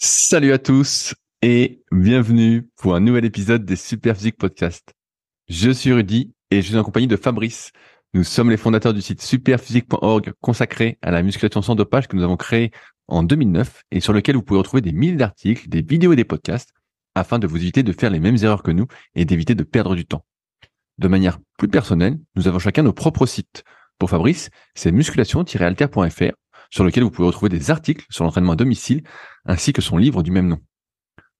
Salut à tous et bienvenue pour un nouvel épisode des Super Physique Podcast. Je suis Rudy et je suis en compagnie de Fabrice. Nous sommes les fondateurs du site superphysique.org consacré à la musculation sans dopage que nous avons créé en 2009 et sur lequel vous pouvez retrouver des milliers d'articles, des vidéos et des podcasts afin de vous éviter de faire les mêmes erreurs que nous et d'éviter de perdre du temps. De manière plus personnelle, nous avons chacun nos propres sites. Pour Fabrice, c'est musculation-alter.fr sur lequel vous pouvez retrouver des articles sur l'entraînement à domicile, ainsi que son livre du même nom.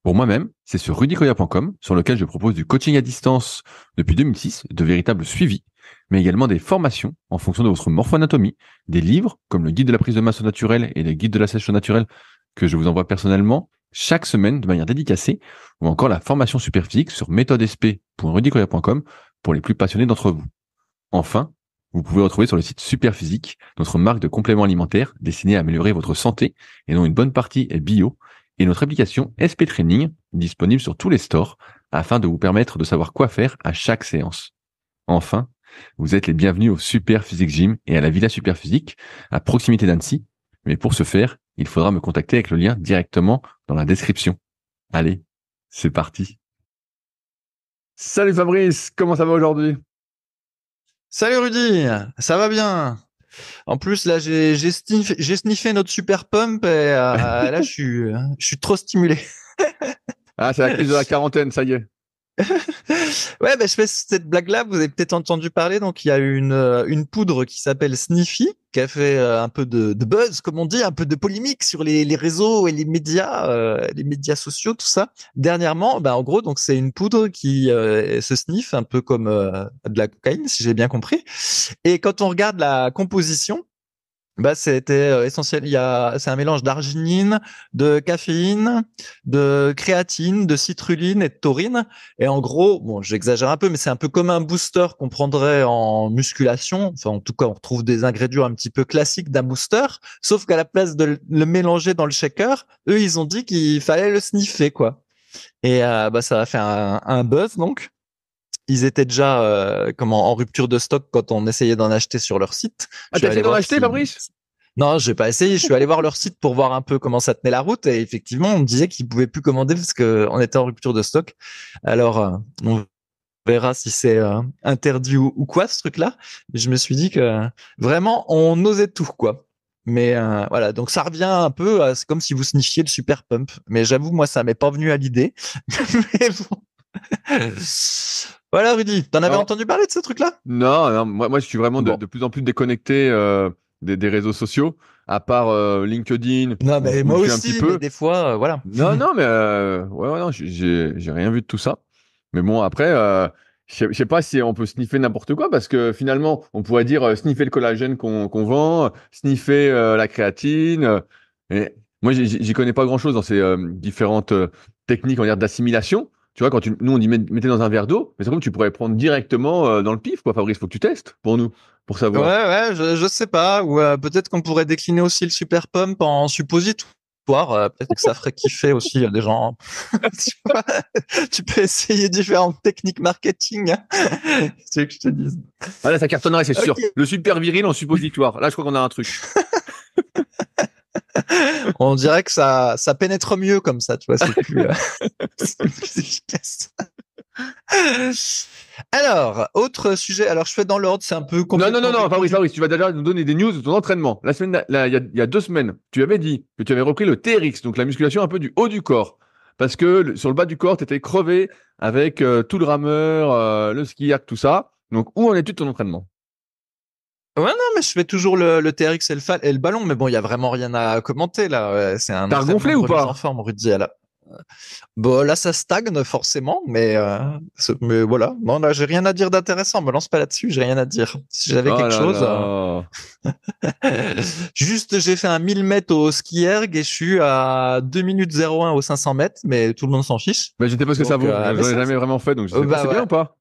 Pour moi-même, c'est sur rudicoya.com, sur lequel je propose du coaching à distance depuis 2006, de véritables suivis, mais également des formations en fonction de votre morphoanatomie, des livres comme le guide de la prise de masse naturelle et le guide de la sèche naturelle que je vous envoie personnellement chaque semaine de manière dédicacée, ou encore la formation superphysique sur méthodesp.rudicoya.com pour les plus passionnés d'entre vous. Enfin, vous pouvez retrouver sur le site Superphysique notre marque de compléments alimentaires destinée à améliorer votre santé et dont une bonne partie est bio et notre application SP Training disponible sur tous les stores afin de vous permettre de savoir quoi faire à chaque séance. Enfin, vous êtes les bienvenus au Super Physique Gym et à la Villa Super à proximité d'Annecy. Mais pour ce faire, il faudra me contacter avec le lien directement dans la description. Allez, c'est parti. Salut Fabrice, comment ça va aujourd'hui Salut Rudy, ça va bien En plus, là, j'ai sniffé, sniffé notre super pump et euh, là, je suis, je suis trop stimulé. ah, c'est la crise de la quarantaine, ça y est ouais, ben je fais cette blague-là, vous avez peut-être entendu parler. Donc, il y a une, euh, une poudre qui s'appelle Sniffy, qui a fait euh, un peu de, buzz, comme on dit, un peu de polémique sur les, réseaux et les médias, euh, les médias sociaux, tout ça. Dernièrement, ben en gros, donc c'est une poudre qui se sniffe un peu comme de la cocaïne, si j'ai bien compris. Et quand on regarde la composition, bah, c'était euh, essentiel. Il y a, c'est un mélange d'arginine, de caféine, de créatine, de citrulline et de taurine. Et en gros, bon, j'exagère un peu, mais c'est un peu comme un booster qu'on prendrait en musculation. Enfin, en tout cas, on retrouve des ingrédients un petit peu classiques d'un booster. Sauf qu'à la place de le mélanger dans le shaker, eux, ils ont dit qu'il fallait le sniffer, quoi. Et, euh, bah, ça a fait un, un buzz, donc ils étaient déjà euh, comment en rupture de stock quand on essayait d'en acheter sur leur site. Ah, t'as essayé d'en acheter, Fabrice Non, j'ai pas essayé. Je suis allé voir leur site pour voir un peu comment ça tenait la route et effectivement, on me disait qu'ils pouvaient plus commander parce qu'on était en rupture de stock. Alors, euh, on verra si c'est euh, interdit ou, quoi ce truc-là. Je me suis dit que vraiment, on osait tout quoi. Mais voilà, donc ça revient un peu, à c'est comme si vous signifiez le super pump. Mais j'avoue, moi, ça m'est pas venu à l'idée. mais bon. Voilà, Rudy, t'en avais ah entendu parler de ce truc-là Non, moi, moi, je suis vraiment de, de plus en plus déconnecté euh, des, réseaux sociaux, à part euh, LinkedIn. Non, mais moi aussi, Mais des fois, euh, voilà. Non, non, mais ouais, ouais, non, j'ai rien vu de tout ça. Mais bon, après, je sais pas si on peut sniffer n'importe quoi parce que finalement, on pourrait dire sniffer le collagène qu'on vend, sniffer la créatine. et moi, j'y connais pas grand-chose dans ces différentes techniques, en dire, d'assimilation. Tu vois, quand nous, on dit mettez dans un verre d'eau, mais c'est comme tu pourrais prendre directement euh, dans le pif, quoi, Fabrice. Faut que tu testes pour nous, pour savoir. Ouais, ouais, je, sais pas. Ou euh, peut-être qu'on pourrait décliner aussi le super pump en suppositoire. Euh, peut-être que ça ferait kiffer aussi les des gens. tu, peux essayer différentes techniques marketing. c'est hein. ce que je te dise. Ah, là, ça cartonnerait, c'est sûr. Le super viril en suppositoire. Là, je crois qu'on a un truc. on dirait que ça, ça pénètre mieux comme ça, tu vois, euh, c'est plus, efficace. Alors, autre sujet. Alors, je fais dans l'ordre, c'est un peu compliqué. Non, non, non, non, Fabrice, tu vas déjà nous donner des news de ton entraînement. La semaine, il y, a deux semaines, tu avais dit que tu avais repris le TRX, donc la musculation un peu du haut du corps. Parce que sur le bas du corps, tu étais crevé avec euh, tout le rameur, euh, le ski tout ça. Donc, où en es-tu de ton entraînement Ouais, non, mais je fais toujours le, le TRX et le, ballon, mais bon, il y a vraiment rien à commenter là. C'est un. T'as gonflé ou pas En forme, Rudy. Là. Euh, bon, là, ça stagne forcément, mais, euh, mais voilà. Non, là, j'ai rien à dire d'intéressant. Me lance pas là-dessus, j'ai rien à dire. Si j'avais oh quelque chose. Euh, juste, j'ai fait un 1000 mètres au ski erg et je suis à 2 minutes 01 au 500 mètres, mais tout le monde s'en fiche. Mais bah, je sais pas ce que ça vaut. Euh, jamais vraiment fait, donc je sais oh, bah C'est bien ou pas?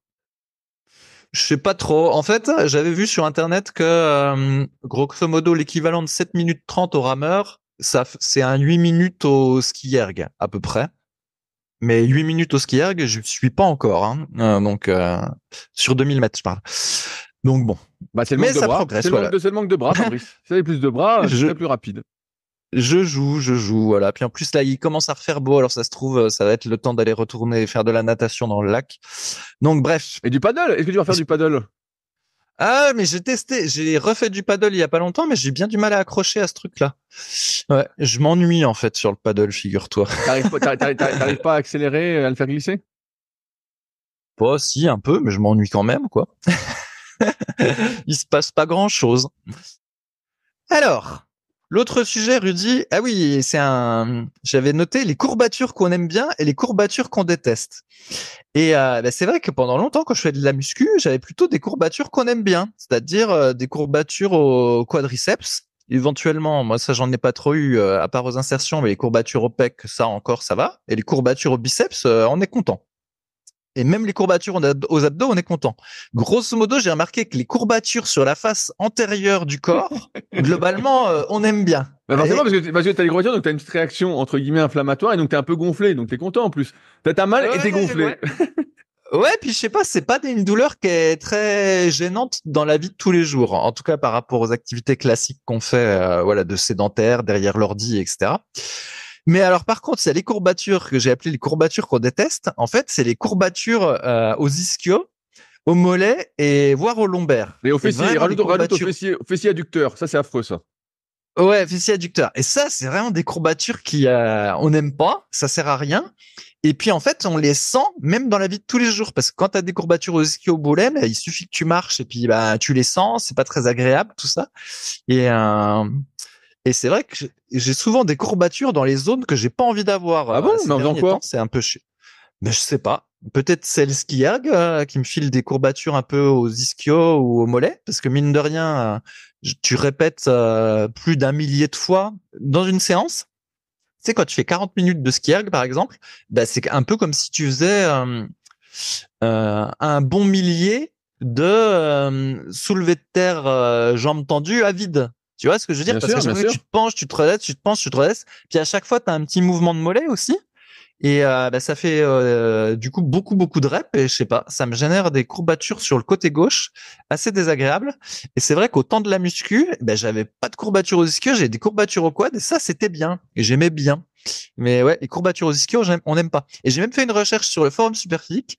Je sais pas trop. En fait, j'avais vu sur internet que euh, grosso modo l'équivalent de 7 minutes 30 au rameur, ça c'est un 8 minutes au skierg à peu près. Mais 8 minutes au skierg, je suis pas encore hein. euh, donc euh, sur 2000 mètres, je parle. Donc bon. Bah, c'est le, manque de bras. C'est le, manque de bras, si plus de bras, je... serais plus rapide. Je joue, je joue, voilà. Puis en plus là, il commence à refaire beau, alors ça se trouve, euh, ça va être le temps d'aller retourner faire de la natation dans le lac. Donc bref. Et du paddle Est-ce que tu vas faire du paddle Ah, mais j'ai testé, j'ai refait du paddle il y a pas longtemps, mais j'ai bien du mal à accrocher à ce truc-là. Ouais, je m'ennuie en fait sur le paddle, figure-toi. T'arrives pas, à accélérer, euh, à le faire glisser Pas si, un peu, mais je m'ennuie quand même, quoi. il se passe pas grand-chose. Alors, L'autre sujet, Rudy, ah oui, c'est un. J'avais noté les courbatures qu'on aime bien et les courbatures qu'on déteste. Et euh, bah, c'est vrai que pendant longtemps, quand je faisais de la muscu, j'avais plutôt des courbatures qu'on aime bien, c'est-à-dire euh, des courbatures au quadriceps. Éventuellement, moi ça j'en ai pas trop eu euh, à part aux insertions, mais les courbatures au pec, ça encore ça va. Et les courbatures au biceps, on est content et même les courbatures aux abdos, on est content. Grosso modo, j'ai remarqué que les courbatures sur la face antérieure du corps, globalement, euh, on aime bien. Bah forcément, parce que, tu as les courbatures, donc as une réaction, entre guillemets, inflammatoire, et donc es un peu gonflé, donc tu es content en plus. as mal et et es gonflé. Ouais. puis je sais pas, c'est pas une douleur qui est très gênante dans la vie de tous les jours. En tout cas, par rapport aux activités classiques qu'on fait, euh, voilà, de sédentaire, derrière l'ordi, etc. Mais alors par contre, c'est les courbatures que j'ai appelées les courbatures qu'on déteste. En fait, c'est les courbatures euh, aux ischios, aux mollets et voire aux lombaires. Et aux fessiers, rajoute, aux fessiers, adducteurs. Ça, c'est affreux, ça. Ouais, fessiers adducteurs. Et ça, c'est vraiment des courbatures qui euh, on n'aime pas, ça sert à rien. Et puis en fait, on les sent même dans la vie de tous les jours parce que quand tu as des courbatures aux ischio aux mollets, il suffit que tu marches et puis bah tu les sens, c'est pas très agréable tout ça. Et euh, et c'est vrai que j'ai souvent des courbatures dans les zones que j'ai pas envie d'avoir. Ah euh, bon quoi C'est un peu chiant. Mais je sais pas. Peut-être c'est le skiag euh, qui me file des courbatures un peu aux ischios ou aux mollets, parce que mine de rien, euh, tu répètes plus d'un millier de fois dans une séance. Tu sais, quand tu fais 40 minutes de skiag, par exemple, bah, c'est un peu comme si tu faisais un bon millier de soulever de terre jambes tendues à vide. Tu vois ce que je veux dire Parce que, tu te penches, tu te redresses, tu te penches, tu te redresses. Puis à chaque fois, tu as un petit mouvement de mollet aussi. Et euh, bah, ça fait euh, du coup beaucoup beaucoup de rep et je sais pas, ça me génère des courbatures sur le côté gauche, assez désagréable. Et c'est vrai qu'au temps de la muscu, ben j'avais pas de courbatures au disque, j'ai des courbatures au quad et ça c'était bien et j'aimais bien. Mais ouais, les courbatures aux ischios, on n'aime pas. Et j'ai même fait une recherche sur le forum Superphysique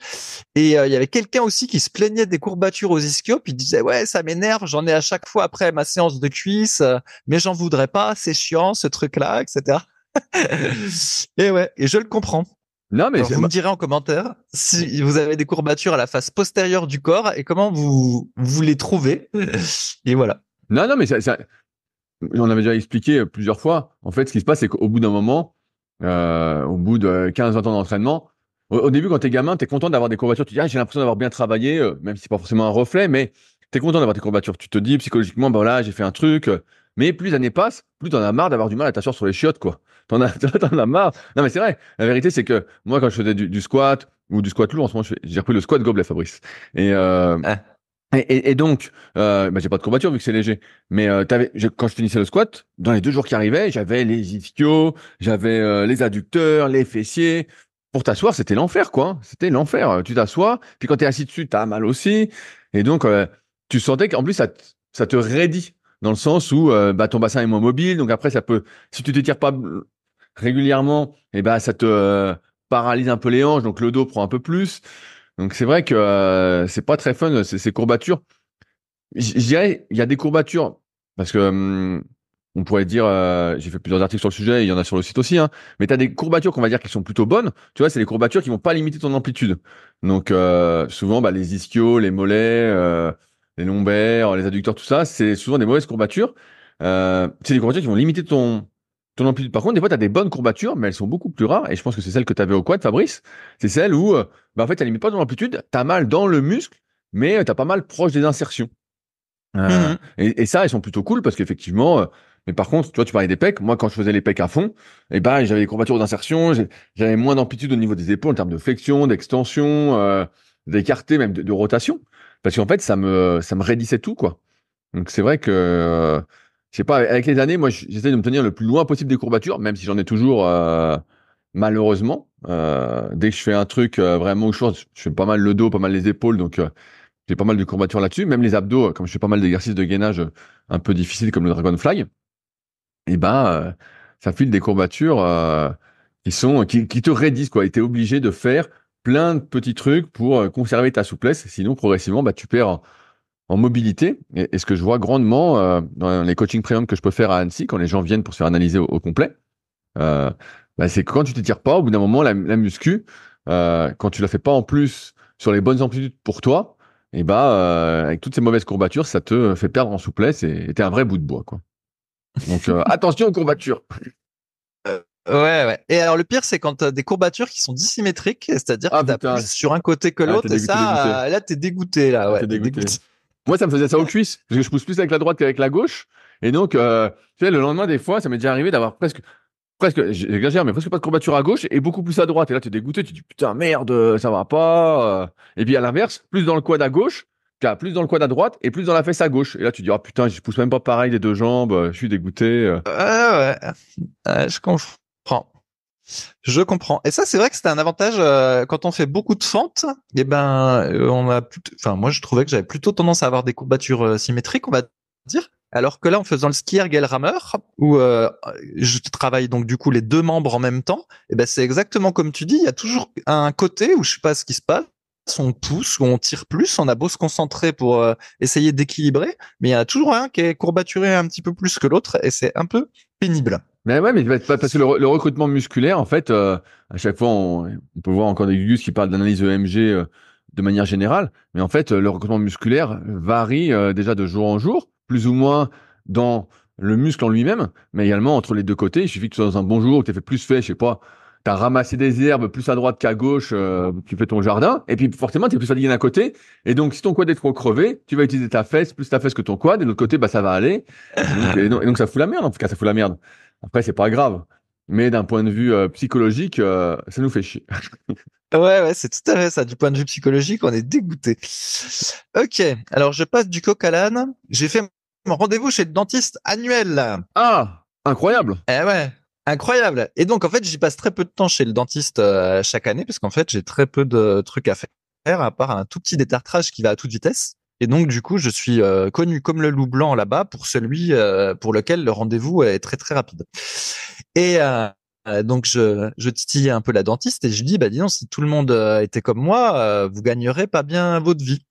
et euh, il y avait quelqu'un aussi qui se plaignait des courbatures aux ischios puis il disait ouais, ça m'énerve, j'en ai à chaque fois après ma séance de cuisse, euh, mais j'en voudrais pas, c'est chiant ce truc-là, etc. et ouais, et je le comprends. Non, mais vous me direz en commentaire si vous avez des courbatures à la face postérieure du corps et comment vous, vous les trouvez. et voilà. Non, non, mais ça, ça, on avait déjà expliqué euh, plusieurs fois, en fait, ce qui se passe, c'est qu'au bout d'un moment, euh, au bout de 15-20 ans d'entraînement, au, début, quand t'es gamin, t'es content d'avoir des courbatures. Tu te dis, ah, j'ai l'impression d'avoir bien travaillé, euh, même si c'est pas forcément un reflet, mais t'es content d'avoir des courbatures. Tu te dis psychologiquement, ben voilà, j'ai fait un truc. Mais plus les années passent, plus t'en as marre d'avoir du mal à t'asseoir sur les chiottes, quoi. T'en as, as marre. Non, mais c'est vrai. La vérité, c'est que moi, quand je faisais du, squat ou du squat lourd, en ce moment, j'ai repris le squat gobelet, Fabrice. Et ah. Et, donc, euh, bah, j'ai pas de courbature vu que c'est léger. Mais euh, quand je finissais le squat, dans les deux jours qui arrivaient, j'avais les ischios, j'avais euh, les adducteurs, les fessiers. Pour t'asseoir, c'était l'enfer, quoi. C'était l'enfer. Tu t'assois, puis quand t'es assis dessus, t'as mal aussi. Et donc, euh, tu sentais qu'en plus, ça, ça te raidit dans le sens où euh, bah, ton bassin est moins mobile. Donc après, ça peut, si tu t'étires pas régulièrement, et eh ben bah, ça te paralyse un peu les hanches, donc le dos prend un peu plus. Donc c'est vrai que euh, c'est pas très fun ces, courbatures. Je dirais, il y a des courbatures parce que hum, on pourrait dire, euh, j'ai fait plusieurs articles sur le sujet, il y en a sur le site aussi, hein, mais tu as des courbatures qu'on va dire qui sont plutôt bonnes. Tu vois, c'est les courbatures qui vont pas limiter ton amplitude. Donc euh, souvent, bah, les ischios, les mollets, les lombaires, les adducteurs, tout ça, c'est souvent des mauvaises courbatures. c'est des courbatures qui vont limiter ton ton Par contre, des fois, tu as des bonnes courbatures, mais elles sont beaucoup plus rares. Et je pense que c'est celle que tu avais au quad, Fabrice. C'est celle où, euh, bah, en fait, tu n'as pas ton amplitude, tu as mal dans le muscle, mais euh, tu as pas mal proche des insertions. Euh, mmh et, ça, elles sont plutôt cool parce qu'effectivement, mais par contre, tu vois, tu parlais des pecs. Moi, quand je faisais les pecs à fond, et eh ben, j'avais des courbatures d'insertion, j'avais moins d'amplitude au niveau des épaules en termes de flexion, d'extension, d'écarté, même de, rotation. Parce qu'en fait, ça me, ça me raidissait tout, quoi. Donc, c'est vrai que pas, avec les années, moi, j'essaie de me tenir le plus loin possible des courbatures, même si j'en ai toujours, euh, malheureusement. Euh, dès que je fais un truc euh, vraiment au je, je fais pas mal le dos, pas mal les épaules, donc j'ai pas mal de courbatures là-dessus. Même les abdos, comme je fais pas mal d'exercices de gainage un peu difficiles comme le Dragonfly, et eh ben, ça file des courbatures qui sont, qui, te raidissent, quoi. Et obligé de faire plein de petits trucs pour conserver ta souplesse. Sinon, progressivement, bah, tu perds en mobilité et, ce que je vois grandement euh, dans les coachings premium que je peux faire à Annecy quand les gens viennent pour se faire analyser au, complet, euh, bah, c'est que quand tu t'étires pas, au bout d'un moment, la, muscu, euh, quand tu la fais pas en plus sur les bonnes amplitudes pour toi, et eh bah avec toutes ces mauvaises courbatures, ça te fait perdre en souplesse et t'es un vrai bout de bois quoi. Donc attention aux courbatures. Ouais, ouais. Et alors, le pire, c'est quand as des courbatures qui sont dissymétriques, c'est-à-dire ah, plus sur un côté que ah, l'autre, et ça, là, t'es dégoûté, ah, dégoûté. Moi, ça me faisait ça aux cuisses, parce que je pousse plus avec la droite qu'avec la gauche. Et donc, euh, tu sais, le lendemain, des fois, ça m'est déjà arrivé d'avoir presque, presque, j'exagère, mais presque pas de courbature à gauche et beaucoup plus à droite. Et là, tu es dégoûté, tu dis putain, merde, euh, ça va pas. Euh. Et puis à l'inverse, plus dans le quad à gauche, plus dans le quad à droite et plus dans la fesse à gauche. Et là, tu te dis, oh putain, je pousse même pas pareil les deux jambes, je suis dégoûté. je comprends. Je comprends. Et ça, c'est vrai que c'était un avantage euh, quand on fait beaucoup de fentes. Et eh ben, euh, on a, enfin, moi, je trouvais que j'avais plutôt tendance à avoir des courbatures euh, symétriques, on va dire. Alors que là, en faisant le ski Gail Rammer où je travaille donc du coup les deux membres en même temps, et eh ben, c'est exactement comme tu dis. Il y a toujours un côté où je sais pas ce qui se passe. On pousse, ou on tire plus, on a beau se concentrer pour essayer d'équilibrer, mais il y a toujours un qui est courbaturé un petit peu plus que l'autre, et c'est un peu pénible. Mais ouais, mais parce que le, recrutement musculaire, en fait, euh, à chaque fois, on, peut voir encore des gus qui parlent d'analyse EMG euh, de manière générale, mais en fait, euh, le recrutement musculaire varie déjà de jour en jour, plus ou moins dans le muscle en lui-même, mais également entre les deux côtés. Il suffit que tu sois dans un bon jour, où tu as fait plus fait, je sais pas, tu as ramassé des herbes plus à droite qu'à gauche, tu fais ton jardin, et puis forcément, tu es plus fatigué d'un côté, et donc si ton quad est trop crevé, tu vas utiliser ta fesse, plus ta fesse que ton quad, et de l'autre côté, bah, ça va aller, et donc ça fout la merde, en tout cas, ça fout la merde. Après, c'est pas grave. Mais d'un point de vue euh, psychologique, euh, ça nous fait chier. ouais, ouais, c'est tout à fait ça. Du point de vue psychologique, on est dégoûté. Ok, alors je passe du coq à l'âne. J'ai fait mon rendez-vous chez le dentiste annuel. Ah, incroyable. Eh ouais, incroyable. Et donc, en fait, j'y passe très peu de temps chez le dentiste euh, chaque année, parce qu'en fait, j'ai très peu de trucs à faire, à part un tout petit détartrage qui va à toute vitesse. Et donc, du coup, je suis euh, connu comme le loup blanc là-bas pour celui euh, pour lequel le rendez-vous est très très rapide. Et euh, donc, je, je titillais un peu la dentiste et je lui dis, bah dis donc, si tout le monde était comme moi, vous gagnerez pas bien votre vie.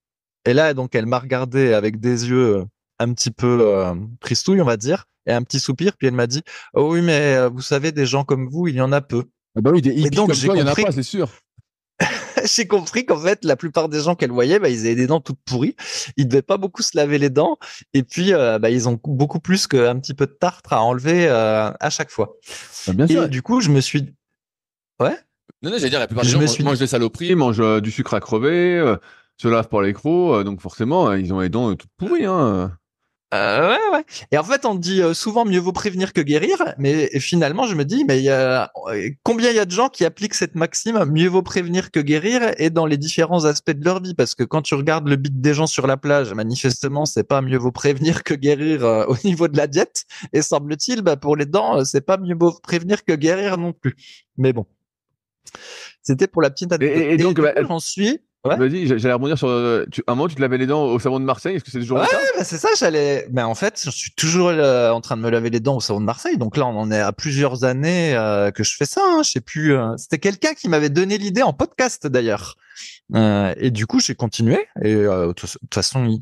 Et là, donc, elle m'a regardé avec des yeux un petit peu tristouille, on va dire, et un petit soupir. Puis elle m'a dit, oh oui, mais vous savez, des gens comme vous, il y en a peu. Ah bah oui, des hippies donc, comme toi, il y en a pas, c'est sûr. j'ai compris qu'en fait, la plupart des gens qu'elle voyait, bah, ils avaient des dents toutes pourries. Ils ne devaient pas beaucoup se laver les dents. Et puis, euh, bah, ils ont beaucoup plus qu'un petit peu de tartre à enlever euh, à chaque fois. Bah, bien et du coup, je me suis... Ouais Non, non, j'allais dire, la plupart des gens suis... mangent des saloperies, mangent euh, du sucre à crever, se lavent pour les crocs. donc forcément, ils ont les dents toutes pourries. Hein. Euh, ouais, ouais. Et en fait, on dit euh, souvent mieux vaut prévenir que guérir, mais finalement, je me dis, mais y a, euh, combien il y a de gens qui appliquent cette maxime mieux vaut prévenir que guérir et dans les différents aspects de leur vie, parce que quand tu regardes le beat des gens sur la plage, manifestement, c'est pas mieux vaut prévenir que guérir au niveau de la diète, et semble-t-il, bah, pour les dents, c'est pas mieux vaut prévenir que guérir non plus. Mais bon, c'était pour la petite anecdote. Et, donc, bah, j'en suis Ouais. Vas-y, j'allais rebondir sur. Euh, tu, un moment, tu te lavais les dents au savon de Marseille. Est-ce que c'est toujours ouais, ça bah, c'est ça. J'allais. Mais en fait, je suis toujours euh, en train de me laver les dents au savon de Marseille. Donc là, on en est à plusieurs années euh, que je fais ça. Hein, je sais plus. C'était quelqu'un qui m'avait donné l'idée en podcast d'ailleurs. et du coup, j'ai continué. Et de toute façon,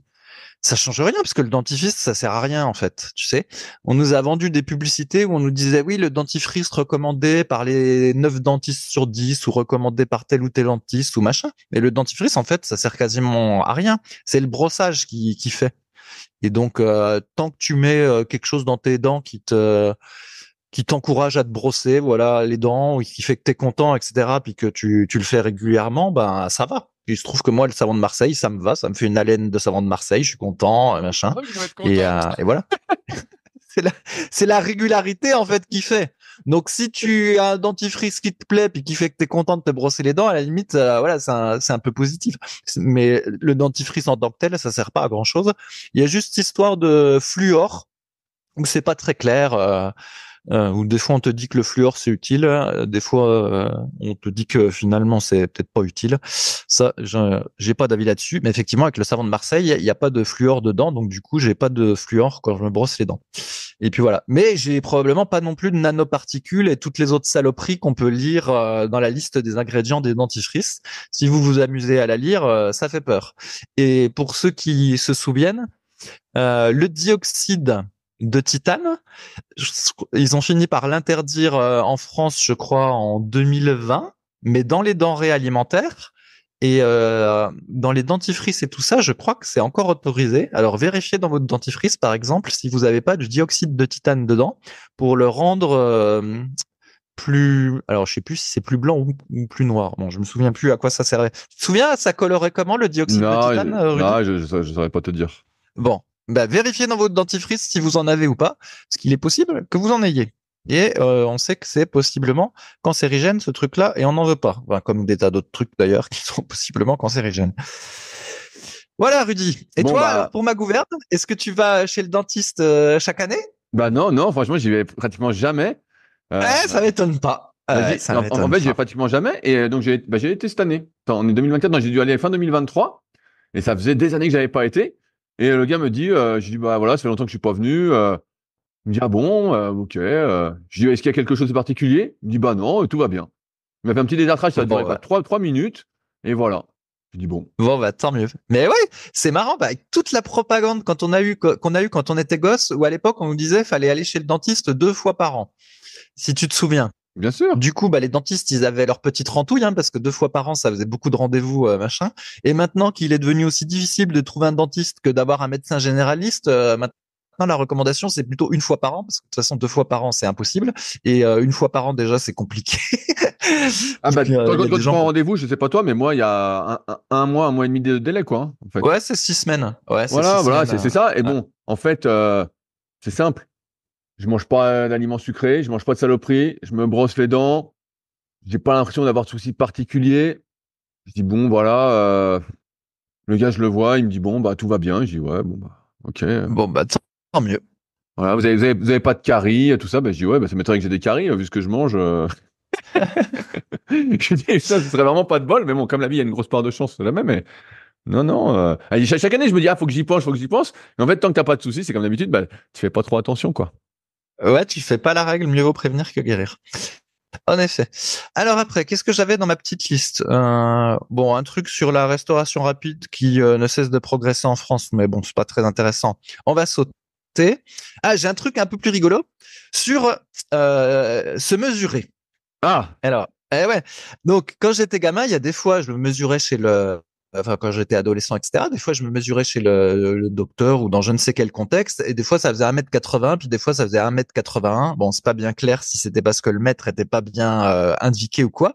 ça change rien parce que le dentifrice ça sert à rien en fait tu sais on nous a vendu des publicités où on nous disait oui le dentifrice recommandé par les neuf dentistes sur 10 ou recommandé par tel ou tel dentiste ou machin mais le dentifrice en fait ça sert quasiment à rien c'est le brossage qui, qui fait et donc euh, tant que tu mets euh, quelque chose dans tes dents qui te qui t'encourage à te brosser voilà les dents qui fait que tu es content etc puis que tu, tu le fais régulièrement ben ça va il se trouve que moi, le savon de Marseille, ça me va, ça me fait une haleine de savon de Marseille, je suis content, euh, machin. Et, euh, et, voilà. c'est la, la, régularité, en fait, qui fait. Donc, si tu as un dentifrice qui te plaît puis qui fait que tu es content de te brosser les dents, à la limite, euh, voilà, c'est un, un, peu positif. Mais le dentifrice en tant que tel, ça sert pas à grand chose. Il y a juste histoire de fluor où c'est pas très clair. Euh, euh, ou des fois on te dit que le fluor c'est utile, euh, des fois euh, on te dit que finalement c'est peut-être pas utile. Ça, j'ai pas d'avis là-dessus, mais effectivement avec le savon de Marseille, il n'y a pas de fluor dedans, donc du coup j'ai pas de fluor quand je me brosse les dents. Et puis voilà. Mais j'ai probablement pas non plus de nanoparticules et toutes les autres saloperies qu'on peut lire euh, dans la liste des ingrédients des dentifrices. Si vous vous amusez à la lire, ça fait peur. Et pour ceux qui se souviennent, le dioxyde de titane Ils ont fini par l'interdire euh, en France, je crois, en 2020, mais dans les denrées alimentaires et euh, dans les dentifrices et tout ça, je crois que c'est encore autorisé. Alors vérifiez dans votre dentifrice, par exemple, si vous n'avez pas du dioxyde de titane dedans, pour le rendre euh, plus. Alors je sais plus si c'est plus blanc ou, plus noir. Bon, je me souviens plus à quoi ça servait. Tu te souviens, ça colorait comment le dioxyde de titane Non, je, ne saurais pas te dire. Bon, bah, vérifiez dans votre dentifrice si vous en avez ou pas, parce qu'il est possible que vous en ayez. Et euh, on sait que c'est possiblement cancérigène ce truc-là, et on n'en veut pas. comme des tas d'autres trucs d'ailleurs qui sont possiblement cancérigènes. Voilà, Rudy. Et toi, bah. pour ma gouverne, est-ce que tu vas chez le dentiste euh, chaque année Bah non, non. Franchement, j'y vais pratiquement jamais. Euh, eh, ça m'étonne pas. en, fait, j'y vais pratiquement jamais. Et donc, j'ai bah, été cette année. En on est 2024. donc j'ai dû aller fin 2023. Et ça faisait des années que j'avais pas été. Et le gars me dit, euh, je dis, bah voilà, ça fait longtemps que je suis pas venu. Euh. il me dit, ah bon, euh, ok. je dis, est-ce qu'il y a quelque chose de particulier Il me dit, bah non, tout va bien. Il m'a fait un petit détartrage, ça a pas bah. trois, trois minutes. Et voilà. Je dis bon. Bon, bah, tant mieux. Mais ouais, c'est marrant, bah, avec toute la propagande quand on a eu, qu'on a eu quand on était gosse, ou à l'époque, on nous disait, fallait aller chez le dentiste deux fois par an. Si tu te souviens. Bien sûr. Du coup, bah, les dentistes, ils avaient leur petite rentouille, hein, parce que deux fois par an, ça faisait beaucoup de rendez-vous, euh, machin. Et maintenant qu'il est devenu aussi difficile de trouver un dentiste que d'avoir un médecin généraliste, euh, maintenant, la recommandation, c'est plutôt une fois par an, parce que de toute façon, deux fois par an, c'est impossible. Et euh, une fois par an, déjà, c'est compliqué. ah bah, tu rendez-vous, je sais pas toi, mais moi, il y a un, mois, un mois et demi de délai, quoi. Hein, ouais, c'est six semaines. Ouais, voilà, voilà, c'est ça. Et bon, en fait, c'est simple. Je mange pas d'aliments sucrés, je mange pas de saloperies, je me brosse les dents. J'ai pas l'impression d'avoir de soucis particuliers. Je dis bon voilà, euh, le gars je le vois, il me dit bon bah tout va bien. Je dis ouais bon bah ok. Bon bah tant mieux. Voilà, vous avez, vous avez, pas de caries, euh, tout ça. Bah, je dis ouais, bah, ça m'étonnerait que j'ai des caries euh, vu ce que je mange. je dis ça, ce serait vraiment pas de bol, mais bon, comme la vie, il y a une grosse part de chance la même. Mais... Non, non. Chaque année, je me dis, ah, faut que j'y pense, faut que j'y pense. en fait, tant que t'as pas de soucis, c'est comme d'habitude, bah, tu fais pas trop attention, quoi. Ouais, tu fais pas la règle, mieux vaut prévenir que guérir. En effet. Alors après, qu'est-ce que j'avais dans ma petite liste euh, Bon, un truc sur la restauration rapide qui euh, ne cesse de progresser en France, mais bon, c'est pas très intéressant. On va sauter. Ah, j'ai un truc un peu plus rigolo sur euh, se mesurer. Ah, alors, eh ouais. Donc, quand j'étais gamin, il y a des fois, je me mesurais chez le enfin quand j'étais adolescent, etc. Des fois, je me mesurais chez le, docteur ou dans je ne sais quel contexte, et des fois, ça faisait 1m80, puis des fois, ça faisait 1m81. Bon, c'est pas bien clair si c'était parce que le mètre était pas bien euh, indiqué ou quoi.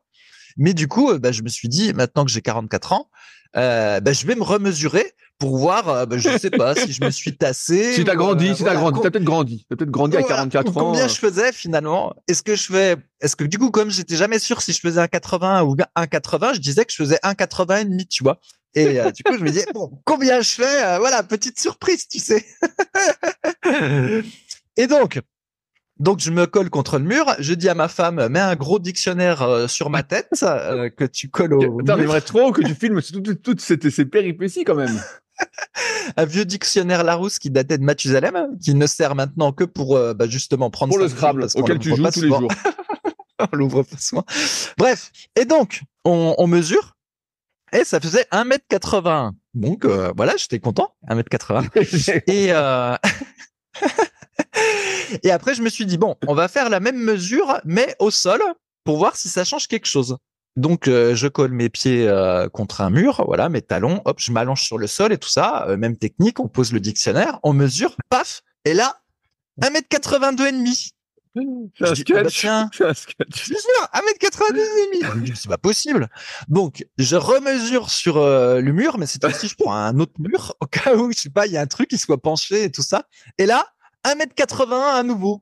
Mais du coup, euh, bah, je me suis dit, maintenant que j'ai 44 ans, euh, bah, je vais me remesurer pour voir, euh, bah, je je sais pas si je me suis tassé. Si t'as grandi, euh, si t'as grandi, t'as peut-être grandi, as peut-être grandi à 44 ans. Combien euh. je faisais finalement Est-ce que je fais Est-ce que du coup, comme j'étais jamais sûr si je faisais un 80 ou un 80, je disais que je faisais un 80 et demi, tu vois. Et du coup, je me disais bon, combien je fais Voilà, petite surprise, tu sais. et donc, donc je me colle contre le mur, je dis à ma femme, mets un gros dictionnaire sur ma tête que tu colles au. Attends, trop que tu filmes toutes, ces, péripéties quand même. un vieux dictionnaire Larousse qui datait de Mathusalem, hein, qui ne sert maintenant que pour euh, bah, justement prendre ce le Scrabble auquel tu joues tous les jours. on l'ouvre pas souvent. Bref, et donc on, mesure et ça faisait 1 m 80 Donc euh, voilà, j'étais content, 1m80. et euh, et après je me suis dit bon, on va faire la même mesure mais au sol pour voir si ça change quelque chose. Donc, euh, je colle mes pieds euh, contre un mur, voilà, mes talons, hop, je m'allonge sur le sol et tout ça. Euh, même technique, on pose le dictionnaire, on mesure, paf, et là, 1m82 et demi. C'est un, ah bah, sketch. un 1m82 et demi. C'est pas possible. Donc, je remesure sur le mur, mais c'est aussi, je prends un autre mur, au cas où, je sais pas, il y a un truc qui soit penché et tout ça. Et là, 1m81 à nouveau.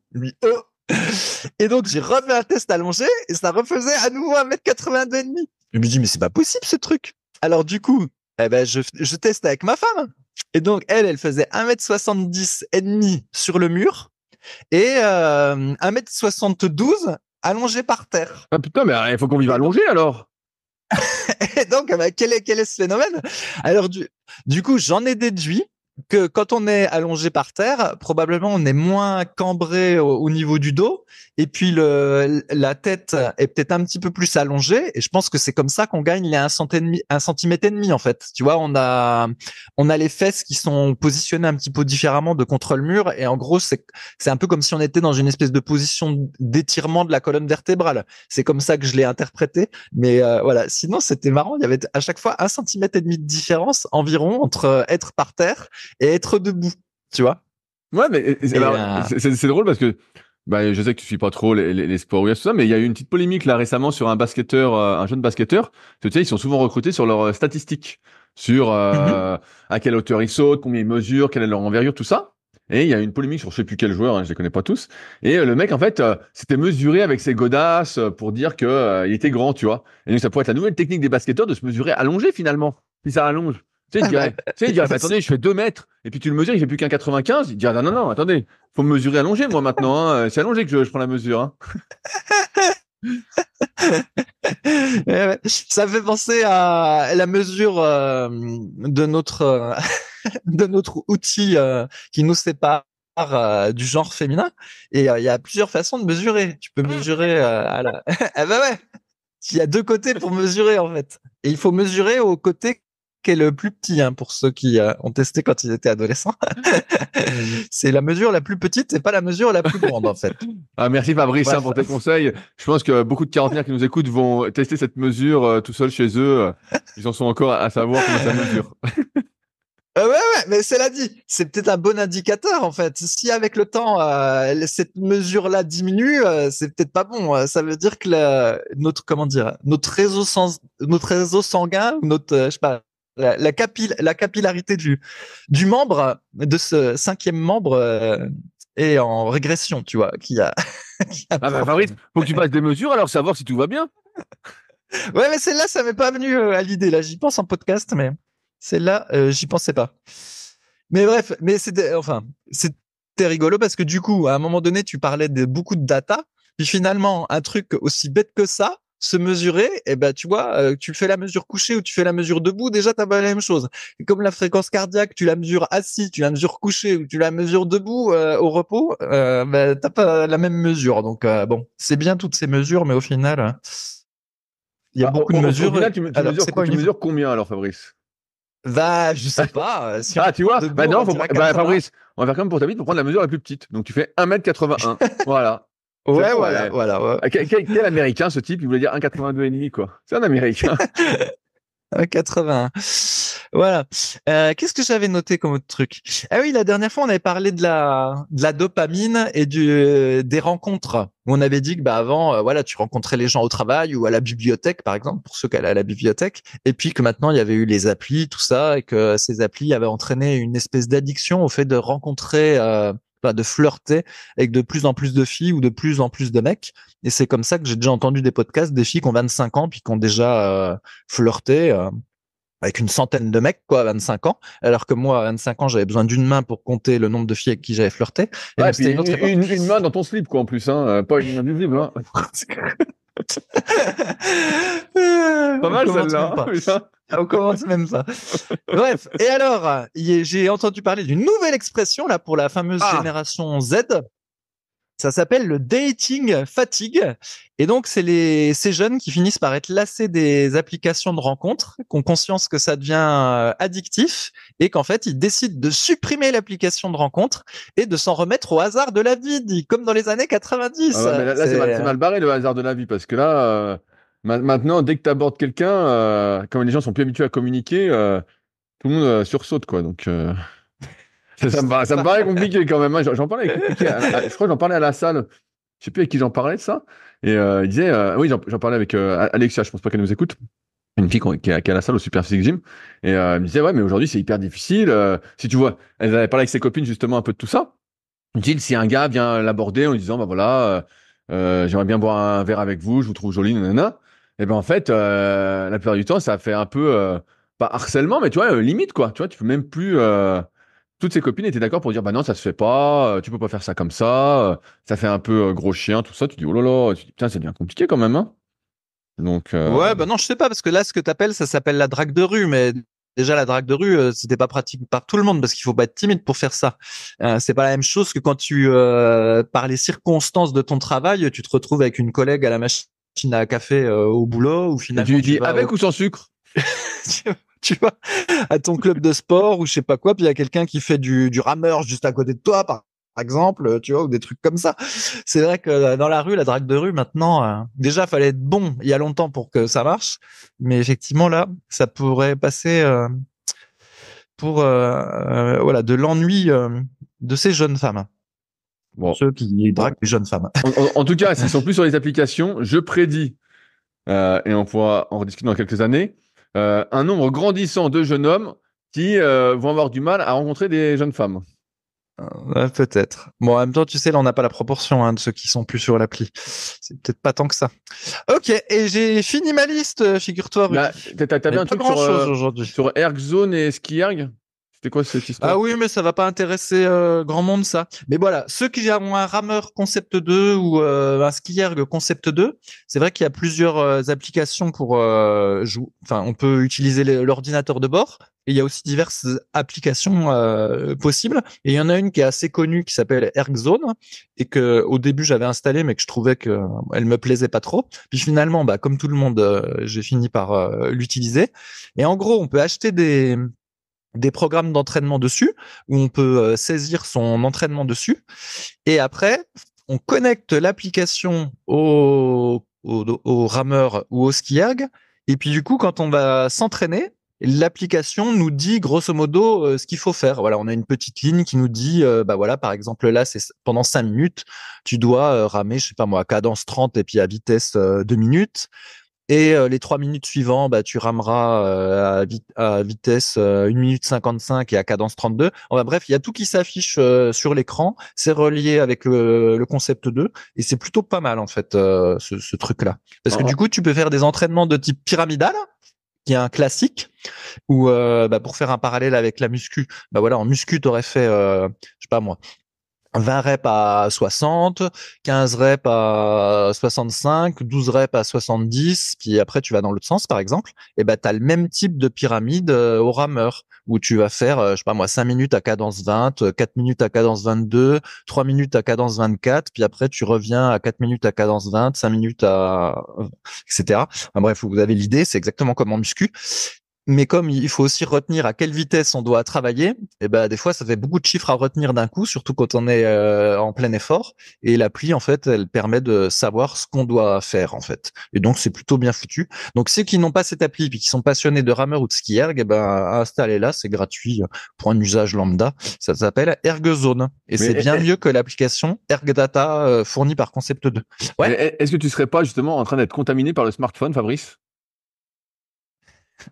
Et donc, j'ai refait un test allongé et ça refaisait à nouveau 1m82 et demi. Je me dis, mais c'est pas possible ce truc. Alors, du coup, eh ben, je, je teste avec ma femme. Et donc, elle, elle faisait 1m70 et demi sur le mur et euh, 1m72 allongé par terre. Ah putain, mais euh, il faut qu'on vive allongé alors. et donc, eh ben, quel est, quel est ce phénomène Alors, du, du coup, j'en ai déduit que quand on est allongé par terre, probablement on est moins cambré au, niveau du dos, et puis le, la tête est peut-être un petit peu plus allongée. Et je pense que c'est comme ça qu'on gagne les un centimètre et demi en fait. Tu vois, on a on a les fesses qui sont positionnées un petit peu différemment de contre le mur, et en gros c'est c'est un peu comme si on était dans une espèce de position d'étirement de la colonne vertébrale. C'est comme ça que je l'ai interprété. Mais euh, voilà, sinon c'était marrant. Il y avait à chaque fois un centimètre et demi de différence environ entre être par terre et être debout, tu vois. Ouais, mais euh, c'est drôle parce que bah, je sais que tu suis pas trop les, sports tout ça, mais il y a eu une petite polémique là récemment sur un basketteur, euh, un jeune basketteur. Tu sais, ils sont souvent recrutés sur leurs euh, statistiques, sur mhm. à quelle hauteur ils sautent, combien ils mesurent, quelle est leur envergure, tout ça. Et il y a une polémique sur je sais plus quel joueur, je hein, je les connais pas tous. Et le mec, en fait, s'était mesuré avec ses godasses pour dire que il était grand, tu vois. Et donc ça pourrait être la nouvelle technique des basketteurs de se mesurer allongé finalement, si ça allonge. Tu sais, il dirait, tu sais, attendez, je fais 2 mètres, et puis tu le mesures, il fait plus qu'un 95. Il dirait, non, non, non, attendez, faut me mesurer allongé, moi, maintenant. Hein. Euh, c'est allongé que je, prends la mesure. Hein. Ça fait penser à la mesure euh, de notre euh, de notre outil qui nous sépare du genre féminin. Et il y a plusieurs façons de mesurer. Tu peux mm. mesurer à ah bah ben ouais. Il y a deux côtés pour mesurer en fait. Et il faut mesurer au côté est le plus petit hein, pour ceux qui euh, ont testé quand ils étaient adolescents. c'est la mesure la plus petite, c'est pas la mesure la plus grande en fait. Ah, merci Fabrice hein, pour tes conseils. Je pense que beaucoup de quarantenaires qui nous écoutent vont tester cette mesure euh, tout seuls chez eux. Ils en sont encore à savoir comment ça mesure. Euh, oui, ouais, mais cela dit, c'est peut-être un bon indicateur en fait. Si avec le temps cette mesure-là diminue, ce c'est peut-être pas bon. Ça veut dire que notre comment dire, notre réseau notre réseau sanguin, notre je sais pas, la, capillarité du, du membre, de ce cinquième membre, euh, est en régression, tu vois. Qui a, ah, bah, faut que tu passes des mesures alors savoir si tout va bien. ouais, mais celle-là, ça m'est pas venu euh, à l'idée. Là, j'y pense en podcast, mais celle-là, euh, j'y pensais pas. Mais bref, mais c'était, enfin, c'était rigolo parce que du coup, à un moment donné, tu parlais de beaucoup de data. Puis finalement, un truc aussi bête que ça, se mesurer, et eh ben tu vois, euh, tu fais la mesure couchée ou tu fais la mesure debout, déjà t'as pas la même chose. comme la fréquence cardiaque, tu la mesures assis, tu la mesures couchée ou tu la mesures debout euh, au repos, euh, ben, t'as pas la même mesure. Donc bon, c'est bien toutes ces mesures, mais au final, hein, il y a ah, beaucoup de mesures. tu, combien alors, Fabrice Va, bah, je sais pas. ah, tu vois, bah, non, bah, Fabrice, on va faire comme pour ta vie, pour prendre la mesure la plus petite. Donc tu fais 1m81. voilà. Ouais, voilà, voilà. Ouais. Ah, quel, américain ce type Il voulait dire 1,82 et demi, quoi. C'est un américain. 1,81. Voilà. Euh, qu'est-ce que j'avais noté comme autre truc Ah oui, la dernière fois, on avait parlé de la, de la dopamine et du, euh, des rencontres. On avait dit que bah, avant, euh, voilà, tu rencontrais les gens au travail ou à la bibliothèque, par exemple, pour ceux qui allaient à la bibliothèque. Et puis que maintenant, il y avait eu les applis, tout ça, et que ces applis avaient entraîné une espèce d'addiction au fait de rencontrer pas de flirter avec de plus en plus de filles ou de plus en plus de mecs. Et c'est comme ça que j'ai déjà entendu des podcasts des filles qui ont 25 ans puis qui ont déjà euh, flirté. Euh, avec une centaine de mecs, quoi, à 25 ans. Alors que moi, à 25 ans, j'avais besoin d'une main pour compter le nombre de filles avec qui j'avais flirté. Et ouais, une, main dans ton slip, quoi, en plus, hein. Euh, pas une main hein. pas mal, celle-là. On commence même ça. Bref. Et alors, j'ai entendu parler d'une nouvelle expression là pour la fameuse ah. génération Z. Ça s'appelle le dating fatigue. Et donc, c'est les, ces jeunes qui finissent par être lassés des applications de rencontres, qu'on conscience que ça devient euh, addictif et qu'en fait, ils décident de supprimer l'application de rencontre et de s'en remettre au hasard de la vie, comme dans les années 90. Ah mais là, c'est mal, euh, mal, barré le hasard de la vie parce que là, euh, Maintenant, dès que tu abordes quelqu'un, euh, comme les gens sont plus habitués à communiquer, euh, tout le monde euh, sursaute, quoi. Donc, euh, ça, me, ça, me, paraît compliqué quand même. Hein. J'en parlais à, je crois que j'en parlais à la salle. Je sais plus avec qui j'en parlais de ça. Et il disait, oui, j'en parlais avec Alexia, je pense pas qu'elle nous écoute. Une fille qui est, à la salle au Super Physique Gym. Et elle me disait, ouais, mais aujourd'hui, c'est hyper difficile. si tu vois, elle avait parlé avec ses copines justement un peu de tout ça. Dit, si un gars vient l'aborder en lui disant, bah voilà, j'aimerais bien boire un verre avec vous, je vous trouve jolie, nanana. Et ben en fait, euh, la plupart du temps, ça fait un peu euh, pas harcèlement, mais tu vois, euh, limite quoi. Tu vois, tu peux même plus. toutes ses copines étaient d'accord pour dire bah non, ça se fait pas, tu peux pas faire ça comme ça, ça fait un peu gros chien, tout ça. Tu dis oh là là, tu putain, c'est devient compliqué quand même. Hein. Donc. Ouais, bah non, je sais pas parce que là, ce que t'appelles, ça s'appelle la drague de rue, mais déjà la drague de rue c'était pas pratique par tout le monde parce qu'il faut pas être timide pour faire ça c'est pas la même chose que quand tu par les circonstances de ton travail tu te retrouves avec une collègue à la machine tu n'as café faire euh, au boulot ou finalement tu dis avec ou sans sucre tu vois à ton club de sport ou je sais pas quoi puis il y a quelqu'un qui fait du, du rameur juste à côté de toi par exemple euh, tu vois ou des trucs comme ça c'est vrai que euh, dans la rue la drague de rue maintenant déjà, déjà fallait être bon il y a longtemps pour que ça marche mais effectivement là ça pourrait passer pour voilà de l'ennui de ces jeunes femmes ceux qui draguent les jeunes femmes. En, tout cas, s'ils sont plus sur les applications, je prédis, euh, et on pourra en rediscuter dans quelques années, euh, un nombre grandissant de jeunes hommes qui euh, vont avoir du mal à rencontrer des jeunes femmes. peut-être. Bon, en même temps, tu sais, là, on n'a pas la proportion hein, de ceux qui sont plus sur l'appli. C'est peut-être pas tant que ça. Ok, et j'ai fini ma liste, figure-toi. Bah, t'as bien un truc sur, sur Ergzone et Skierg c'était quoi cette histoire Ah oui, mais ça va pas intéresser euh, grand monde ça. Mais voilà, ceux qui ont un rameur concept 2 ou euh, un skierg concept 2, c'est vrai qu'il y a plusieurs euh, applications pour euh, jouer. Enfin, on peut utiliser l'ordinateur de bord. Et il y a aussi diverses applications possibles. Et il y en a une qui est assez connue qui s'appelle ErgZone et que au début j'avais installée, mais que je trouvais que elle me plaisait pas trop. Puis finalement, bah comme tout le monde, j'ai fini par l'utiliser. Et en gros, on peut acheter des des programmes d'entraînement dessus, où on peut euh, saisir son entraînement dessus. Et après, on connecte l'application au, rameur ou au SKIAG. Et puis du coup, quand on va s'entraîner, l'application nous dit grosso modo euh, ce qu'il faut faire. Voilà, on a une petite ligne qui nous dit, euh, bah voilà, par exemple là, c'est pendant cinq minutes, tu dois ramer, je sais pas moi, à cadence 30 et puis à vitesse 2 minutes. Et euh, les trois minutes suivantes, bah, tu rameras euh, à, vitesse euh, 1 minute 55 et à cadence 32. deux bref, il y a tout qui s'affiche euh, sur l'écran. C'est relié avec le, concept 2. Et c'est plutôt pas mal, en fait, ce, ce truc-là. Parce que ah du coup, tu peux faire des entraînements de type pyramidal qui est un classique ou bah, pour faire un parallèle avec la muscu bah voilà en muscu tu aurais fait je sais pas moi 20 reps à 60, 15 reps à 65, 12 reps à 70, puis après tu vas dans l'autre sens par exemple, et ben tu as le même type de pyramide euh, au rameur où tu vas faire euh, je sais pas moi 5 minutes à cadence 20, 4 euh, minutes à cadence 22, 3 minutes à cadence 24, puis après tu reviens à 4 minutes à cadence 20, 5 minutes à etc. bref, vous avez l'idée, c'est exactement comme en muscu mais comme il faut aussi retenir à quelle vitesse on doit travailler, et eh ben des fois ça fait beaucoup de chiffres à retenir d'un coup, surtout quand on est euh, en plein effort. Et l'appli en fait, elle permet de savoir ce qu'on doit faire en fait. Et donc c'est plutôt bien foutu. Donc ceux qui n'ont pas cette appli puis qui sont passionnés de rameur ou de skierg, eh ben installez là, c'est gratuit pour un usage lambda. Ça s'appelle ErgZone et c'est bien mieux que l'application ErgData euh, fournie par Concept 2. Est-ce que tu serais pas justement en train d'être contaminé par le smartphone, Fabrice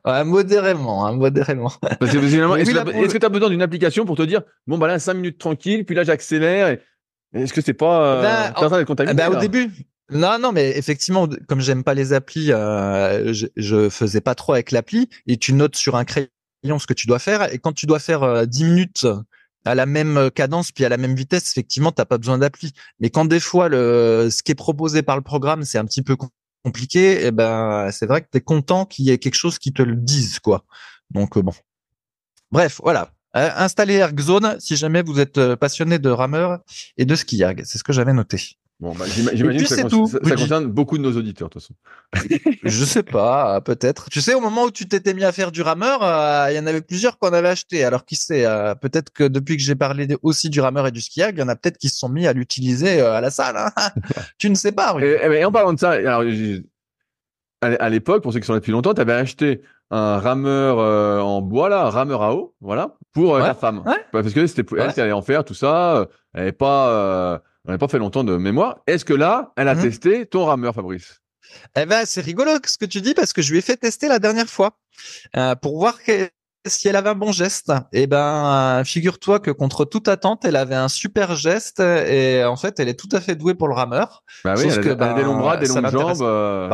Ouais, modérément, hein, modérément. est-ce que tu as, besoin d'une application pour te dire, bon, bah là, 5 minutes tranquille, puis là, j'accélère. Est-ce que c'est pas. Euh, ben, eh ben, au début. Non, non, mais effectivement, comme j'aime pas les applis, euh, je, je faisais pas trop avec l'appli. Et tu notes sur un crayon ce que tu dois faire. Et quand tu dois faire 10 euh, minutes à la même cadence puis à la même vitesse, effectivement, t'as pas besoin d'appli. Mais quand des fois le ce qui est proposé par le programme, c'est un petit peu compliqué, eh ben c'est vrai que tu es content qu'il y ait quelque chose qui te le dise quoi. Donc euh, bon. Bref, voilà. Euh, installez Ergzone si jamais vous êtes euh, passionné de rameur et de skiag, c'est ce que j'avais noté. Bon, bah, j'imagine que ça, concerne beaucoup de nos auditeurs, de toute façon. je sais pas, peut-être. Tu sais, au moment où tu t'étais mis à faire du rameur, euh, il y en avait plusieurs qu'on avait acheté. Alors, qui sait, euh, peut-être que depuis que j'ai parlé aussi du rameur et du skiag, il y en a peut-être qui se sont mis à l'utiliser euh, à la salle. Hein. tu ne sais pas. Et, eh, eh, en parlant de ça, alors, à l'époque, pour ceux qui sont là depuis longtemps, tu avais acheté un rameur en bois, là, un rameur à eau, voilà, pour ta la femme. Bah, parce que c'était elle qui allait en faire tout ça. Elle n'avait pas on n'a pas fait longtemps de mémoire. Est-ce que là, elle a mhm. testé ton rameur, Fabrice Eh ben, c'est rigolo ce que tu dis parce que je lui ai fait tester la dernière fois euh, pour voir si elle avait un bon geste. Eh ben, euh, figure-toi que contre toute attente, elle avait un super geste et en fait, elle est tout à fait douée pour le rameur. Bah elle, a, des ben, longs bras, des longues jambes. Euh,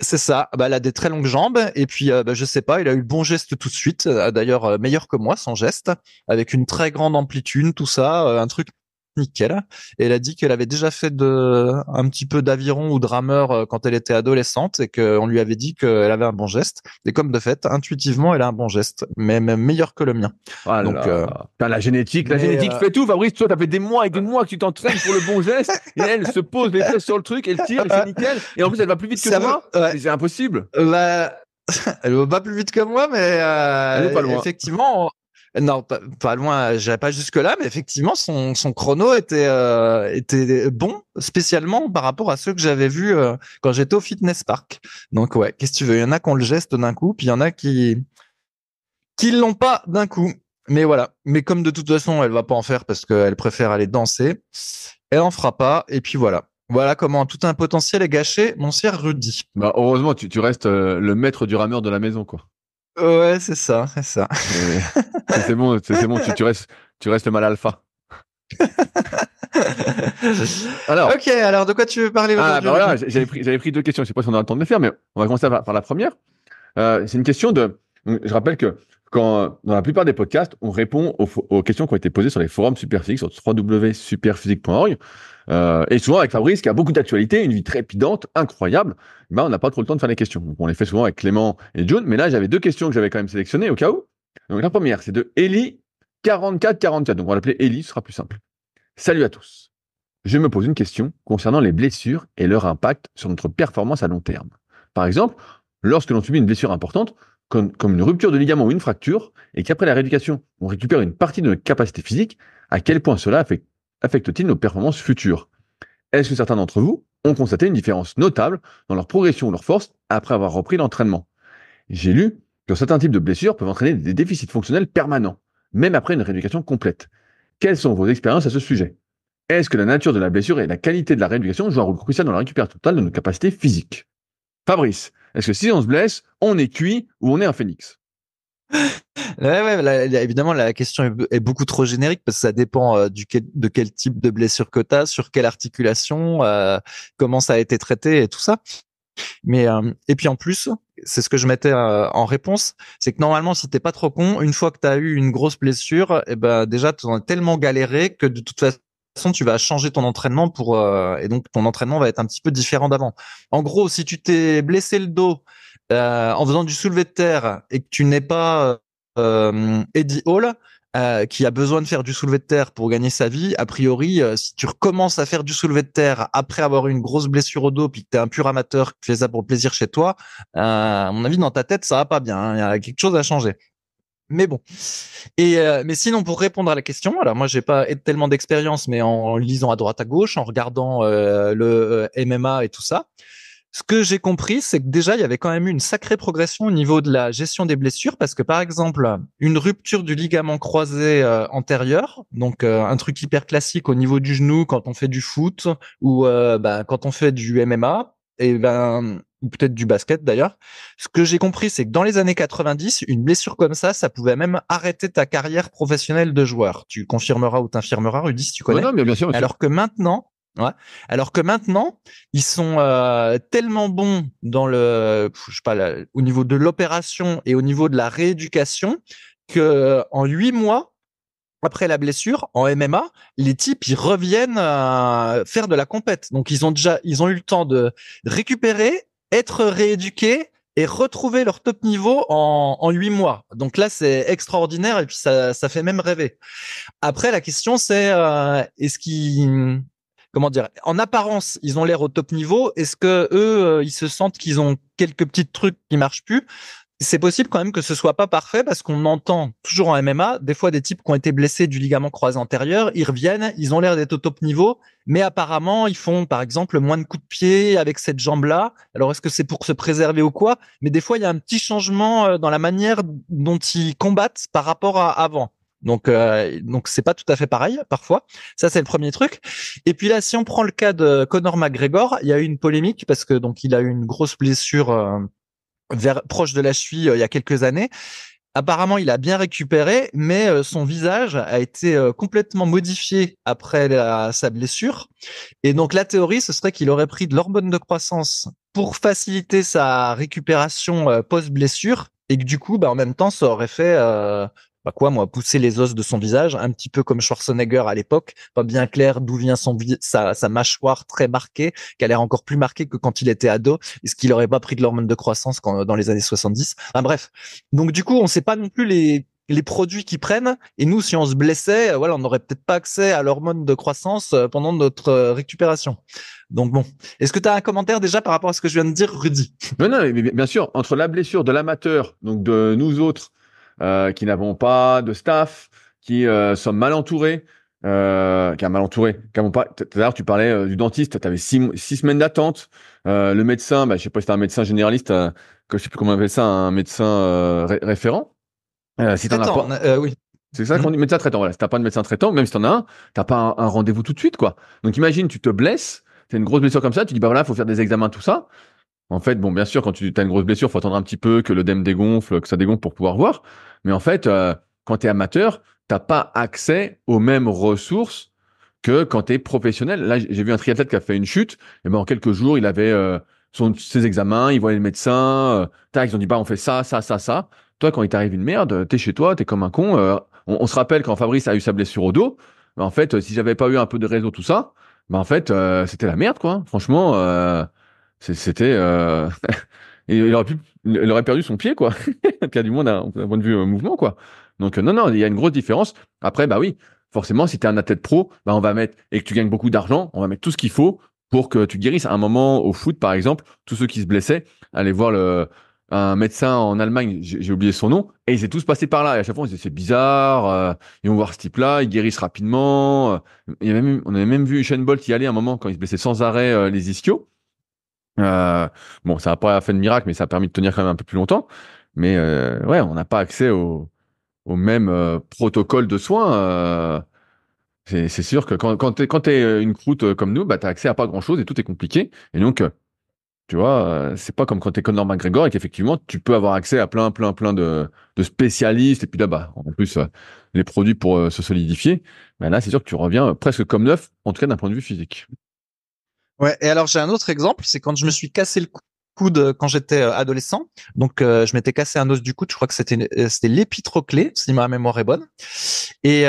c'est ça. Bah, elle a des très longues jambes et puis je ne bah, je sais pas, il a eu le bon geste tout de suite. D'ailleurs, meilleur que moi, son geste, avec une très grande amplitude, tout ça, un truc nickel. elle a dit qu'elle avait déjà fait un petit peu d'aviron ou de rameur euh, quand elle était adolescente et qu'on lui avait dit qu'elle avait un bon geste. Et comme de fait, intuitivement, elle a un bon geste, mais même meilleur que le mien. Voilà. Ah Donc, euh, la génétique, la génétique euh, fait tout, Fabrice. Toi, t'as fait des mois et des mois que tu t'entraînes pour le bon geste. et elle se pose les pieds sur le truc, elle tire, c'est nickel. Et en plus, elle va plus vite que Ça C'est impossible. elle va pas plus vite que moi, mais elle effectivement, non, pas, loin. J'avais pas jusque là, mais effectivement, son, chrono était euh, était bon, spécialement par rapport à ceux que j'avais vus euh, quand j'étais au fitness park. Donc ouais, qu'est-ce que tu veux Il y en a qui ont le geste d'un coup, puis il y en a qui qui l'ont pas d'un coup. Mais voilà. Mais comme de toute façon, elle va pas en faire parce qu'elle préfère aller danser. Elle en fera pas. Et puis voilà. Voilà comment tout un potentiel est gâché, mon cher Rudy. Bah, heureusement, tu, restes euh, le maître du rameur de la maison, quoi. Ouais, c'est ça, c'est ça. c'est bon, c'est bon, tu, restes, tu restes mal alpha. alors, ok, alors de quoi tu veux parler ah, bah J'avais pris, deux questions, je ne sais pas si on a le temps de les faire, mais on va commencer par, la première. Euh, c'est une question de. Je rappelle que quand, dans la plupart des podcasts, on répond aux, questions qui ont été posées sur les forums Superphysique, sur www.superphysique.org. Euh, et souvent avec Fabrice, qui a beaucoup d'actualités, une vie trépidante, incroyable, mais ben, on n'a pas trop le temps de faire les questions. on les fait souvent avec Clément et June. Mais là, j'avais deux questions que j'avais quand même sélectionnées au cas où. Donc la première, c'est de Ellie4444. Donc on va l'appeler Ellie, ce sera plus simple. Salut à tous. Je me pose une question concernant les blessures et leur impact sur notre performance à long terme. Par exemple, lorsque l'on subit une blessure importante, comme, une rupture de ligament ou une fracture, et qu'après la rééducation, on récupère une partie de nos capacités physiques, à quel point cela affecte-t-il nos performances futures Est-ce que certains d'entre vous ont constaté une différence notable dans leur progression ou leur force après avoir repris l'entraînement J'ai lu que certains types de blessures peuvent entraîner des déficits fonctionnels permanents, même après une rééducation complète. Quelles sont vos expériences à ce sujet Est-ce que la nature de la blessure et la qualité de la rééducation jouent un rôle crucial dans la récupération totale de nos capacités physiques Fabrice, parce que si on se blesse, on est cuit ou on est un phénix. Ouais, ouais, évidemment, la question est, beaucoup trop générique parce que ça dépend euh, de quel type de blessure que tu as, sur quelle articulation, euh, comment ça a été traité et tout ça. Mais euh, et puis en plus, c'est ce que je mettais en réponse, c'est que normalement, si t'es pas trop con, une fois que tu as eu une grosse blessure, et eh ben déjà, tu en as tellement galéré que de toute façon, tu vas changer ton entraînement pour euh, et donc ton entraînement va être un petit peu différent d'avant. En gros, si tu t'es blessé le dos euh, en faisant du soulevé de terre et que tu n'es pas euh, Eddie Hall, qui a besoin de faire du soulevé de terre pour gagner sa vie, a priori, si tu recommences à faire du soulevé de terre après avoir eu une grosse blessure au dos, puis que tu es un pur amateur, qui fait ça pour plaisir chez toi, à mon avis, dans ta tête, ça va pas bien. Hein. Il y a quelque chose à changer. Mais bon. Et euh, mais sinon, pour répondre à la question, alors moi j'ai pas tellement d'expérience, mais en lisant à droite à gauche, en regardant euh, le euh, MMA et tout ça, ce que j'ai compris, c'est que déjà il y avait quand même eu une sacrée progression au niveau de la gestion des blessures, parce que par exemple, une rupture du ligament croisé antérieur, donc un truc hyper classique au niveau du genou quand on fait du foot ou bah, quand on fait du MMA, et eh ben ou peut-être du basket d'ailleurs. Ce que j'ai compris, c'est que dans les années 90, une blessure comme ça, ça pouvait même arrêter ta carrière professionnelle de joueur. Tu confirmeras ou t'infirmeras, Rudy, si tu connais. mais bien sûr, Alors que maintenant, Ouais. Alors que maintenant, ils sont euh, tellement bons dans le, je sais pas, au niveau de l'opération et au niveau de la rééducation que en huit mois après la blessure, en MMA, les types ils reviennent à euh, faire de la compète. Donc ils ont déjà, ils ont eu le temps de récupérer être rééduqués et retrouver leur top niveau en huit mois. Donc là, c'est extraordinaire et puis ça, ça fait même rêver. Après, la question c'est euh, est-ce qu'ils comment dire En apparence, ils ont l'air au top niveau. Est-ce que eux, euh, ils se sentent qu'ils ont quelques petits trucs qui marchent plus c'est possible quand même que ce soit pas parfait parce qu'on entend toujours en MMA des fois des types qui ont été blessés du ligament croisé antérieur, ils reviennent, ils ont l'air d'être au top niveau, mais apparemment ils font par exemple moins de coups de pied avec cette jambe-là. Alors est-ce que c'est pour se préserver ou quoi Mais des fois il y a un petit changement euh, dans la manière dont ils combattent par rapport à avant. Donc euh, donc c'est pas tout à fait pareil parfois. Ça c'est le premier truc. Et puis là si on prend le cas de Conor McGregor, il y a eu une polémique parce que donc il a eu une grosse blessure. Euh, proche de la cheville euh, il y a quelques années. Apparemment, il a bien récupéré, mais euh, son visage a été euh, complètement modifié après sa blessure. Et donc, la théorie, ce serait qu'il aurait pris de l'hormone de croissance pour faciliter sa récupération post-blessure et que du coup, bah, en même temps, ça aurait fait bah, quoi moi, pousser les os de son visage, un petit peu comme Schwarzenegger à l'époque, pas bien clair d'où vient son sa, sa mâchoire très marquée, qui a l'air encore plus marquée que quand il était ado, est ce qu'il aurait pas pris de l'hormone de croissance quand, dans les années 70. Enfin, bref, donc du coup on sait pas non plus les les produits qu'ils prennent. Et nous, si on se blessait, euh, voilà, on n'aurait peut-être pas accès à l'hormone de croissance euh, pendant notre euh, récupération. Donc bon, est-ce que tu as un commentaire déjà par rapport à ce que je viens de dire, Rudy Non, mais bien sûr, entre la blessure de l'amateur, donc de nous autres, euh, qui n'avons pas de staff, qui euh, sont mal entourés. Euh, qui a ah, mal entouré. Tout à l'heure, tu parlais euh, du dentiste, tu avais six, semaines d'attente. Euh, le médecin, bah, je sais pas si c'était un médecin généraliste, je sais plus comment on appelle ça, un médecin référent. si as pas... oui. C'est ça qu'on mm-hmm. dit, médecin traitant. Voilà, si n'as pas de médecin traitant, même si en as un, t'as pas un, rendez-vous tout de suite, quoi. Donc imagine, tu te blesses, as une grosse blessure comme ça, tu dis bah voilà, faut faire des examens, tout ça. En fait, bon, bien sûr, quand tu as une grosse blessure, faut attendre un petit peu que l'œdème dégonfle, que ça dégonfle pour pouvoir voir. Mais en fait, euh, quand tu es amateur, t'as pas accès aux mêmes ressources que quand tu es professionnel. Là, j'ai vu un triathlète qui a fait une chute. Et ben, en quelques jours, il avait euh, son, ses examens, il voyait le médecin. Euh, tac, ils ont dit, bah, on fait ça, ça, ça, ça. Toi, quand il t'arrive une merde, t'es chez toi, t'es comme un con. Euh, on, se rappelle quand Fabrice a eu sa blessure au dos. Ben, en fait, si j'avais pas eu un peu de réseau, tout ça, ben, en fait, c'était la merde, quoi. Franchement, c'était. Euh, il aurait pu, il aurait perdu son pied, quoi. du monde d'un point de vue euh, mouvement, quoi. Donc, euh, non, non, il y a une grosse différence. Après, bah oui, forcément, si tu es un athlète pro, bah, on va mettre, et que tu gagnes beaucoup d'argent, on va mettre tout ce qu'il faut pour que tu guérisses. À un moment, au foot, par exemple, tous ceux qui se blessaient, allez voir le, un médecin en Allemagne, j'ai oublié son nom, et ils étaient tous passés par là. Et à chaque fois, c'est bizarre, ils vont voir ce type-là, ils guérissent rapidement. Il même, on avait même vu Usain Bolt y aller un moment quand il se blessait sans arrêt les ischios. Euh, bon, ça n'a pas fait de miracle, mais ça a permis de tenir quand même un peu plus longtemps. Mais euh, ouais, on n'a pas accès au, même euh, protocole de soins. c'est sûr que quand, quand tu es, une croûte comme nous, bah, tu as accès à pas grand-chose et tout est compliqué. Et donc, tu vois, c'est pas comme quand tu es Conor McGregor et qu'effectivement, tu peux avoir accès à plein, plein, plein de, spécialistes. Et puis là, bas en plus, les produits pour se solidifier. mais bah, là, c'est sûr que tu reviens presque comme neuf, en tout cas d'un point de vue physique. Ouais, et alors j'ai un autre exemple, c'est quand je me mmh. suis cassé le coude euh, quand j'étais euh, adolescent. Donc euh, je m'étais cassé un os du coude, je crois que c'était c'était l'épitroclé, si ma mémoire est bonne. Et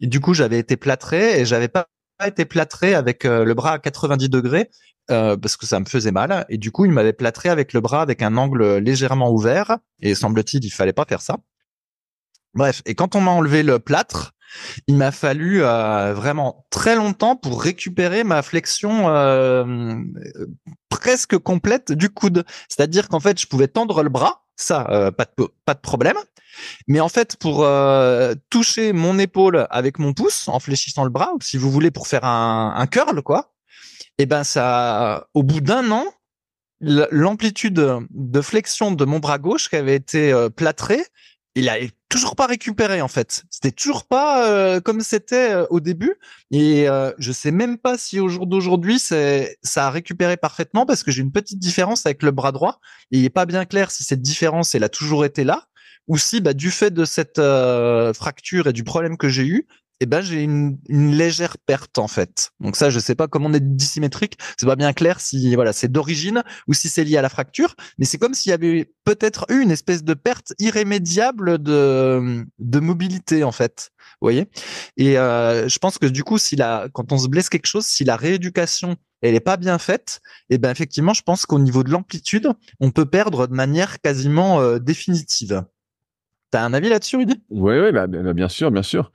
du coup, j'avais été plâtré et j'avais pas été plâtré avec le bras à 90 degrés parce que ça me faisait mal. Et du coup, il m'avait plâtré avec le bras avec un angle légèrement ouvert. Et semble-t-il, il fallait pas faire ça. Bref, et quand on m'a enlevé le plâtre, il m'a fallu euh, vraiment très longtemps pour récupérer ma flexion euh, presque complète du coude. C'est-à-dire qu'en fait, je pouvais tendre le bras, ça, euh, pas, de, pas de problème. Mais en fait, pour toucher mon épaule avec mon pouce en fléchissant le bras, ou si vous voulez, pour faire un, un curl, quoi, eh ben ça, au bout d'un an, l'amplitude de flexion de mon bras gauche qui avait été plâtrée, il a toujours pas récupéré en fait. C'était toujours pas euh, comme c'était euh, au début. Et euh, je sais même pas si au jour d'aujourd'hui ça a récupéré parfaitement parce que j'ai une petite différence avec le bras droit. il est pas bien clair si cette différence elle a toujours été là ou si bah du fait de cette euh, fracture et du problème que j'ai eu, eh ben j'ai une, légère perte en fait. Donc ça, je sais pas comment on est dissymétrique. C'est pas bien clair si voilà c'est d'origine ou si c'est lié à la fracture. Mais c'est comme s'il y avait peut-être eu une espèce de perte irrémédiable de mobilité en fait. Vous voyez. Et euh, je pense que du coup, si la quand on se blesse quelque chose, si la rééducation elle est pas bien faite, et eh ben effectivement, je pense qu'au niveau de l'amplitude, on peut perdre de manière quasiment définitive. Euh, définitive. T'as un avis là-dessus, Rudy Oui, oui, bah, bien sûr, bien sûr.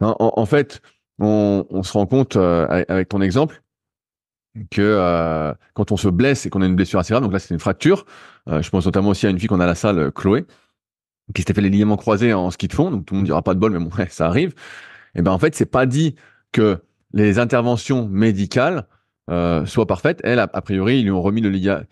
En, fait, on, se rend compte euh, avec ton exemple que euh, quand on se blesse et qu'on a une blessure assez grave, donc là c'est une fracture. Euh, je pense notamment aussi à une fille qu'on a à la salle, Chloé, qui s'était fait les ligaments croisés en ski de fond. Donc tout le monde dira pas de bol, mais bon, ça arrive. Et eh ben en fait, c'est pas dit que les interventions médicales soient parfaites. Elle, a, priori, ils lui ont remis le ligament.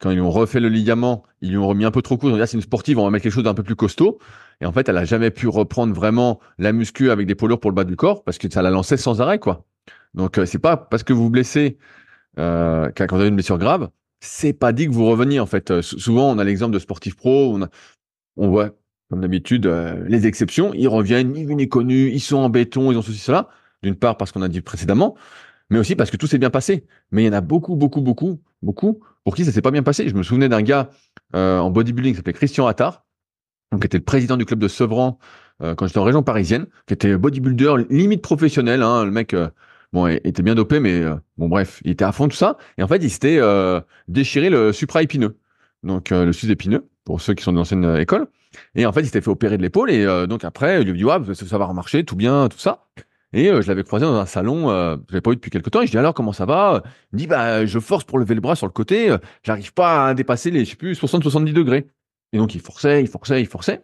Quand ils lui ont refait le ligament, ils lui ont remis un peu trop court. Ils ont ah, c'est une sportive, on va mettre quelque chose d'un peu plus costaud. Et en fait, elle a jamais pu reprendre vraiment la muscu avec des poids pour le bas du corps parce que ça la lançait sans arrêt, quoi. Donc, euh, c'est pas parce que vous vous blessez euh, quand vous avez une blessure grave, c'est pas dit que vous reveniez, en fait. Euh, souvent, on a l'exemple de sportifs pro, on, on voit, comme d'habitude, euh, les exceptions. Ils reviennent, ils viennent ni connu, ils sont en béton, ils ont ceci, cela. D'une part, parce qu'on a dit précédemment, mais aussi parce que tout s'est bien passé. Mais il y en a beaucoup, beaucoup, beaucoup, beaucoup pour qui ça s'est pas bien passé. Je me souvenais d'un gars euh, en bodybuilding qui s'appelait Christian Attard, donc qui était le président du club de Sevran euh, quand j'étais en région parisienne, qui était bodybuilder limite professionnel. Hein, le mec, euh, bon, était bien dopé, mais euh, bon, bref, il était à fond tout ça. Et en fait, il s'était déchiré le supra-épineux, donc le sus-épineux pour ceux qui sont de l'ancienne école. Et en fait, il s'était fait opérer de l'épaule. Et donc après, il lui dit, ouais, ça va remarcher, tout bien, tout ça. Et je l'avais croisé dans un salon, euh, je l'avais pas eu depuis quelques temps, et je dis alors comment ça va Il me dit bah je force pour lever le bras sur le côté, j'arrive pas à dépasser les je sais plus 60 70 degrés. Et donc, il forçait, il forçait, il forçait.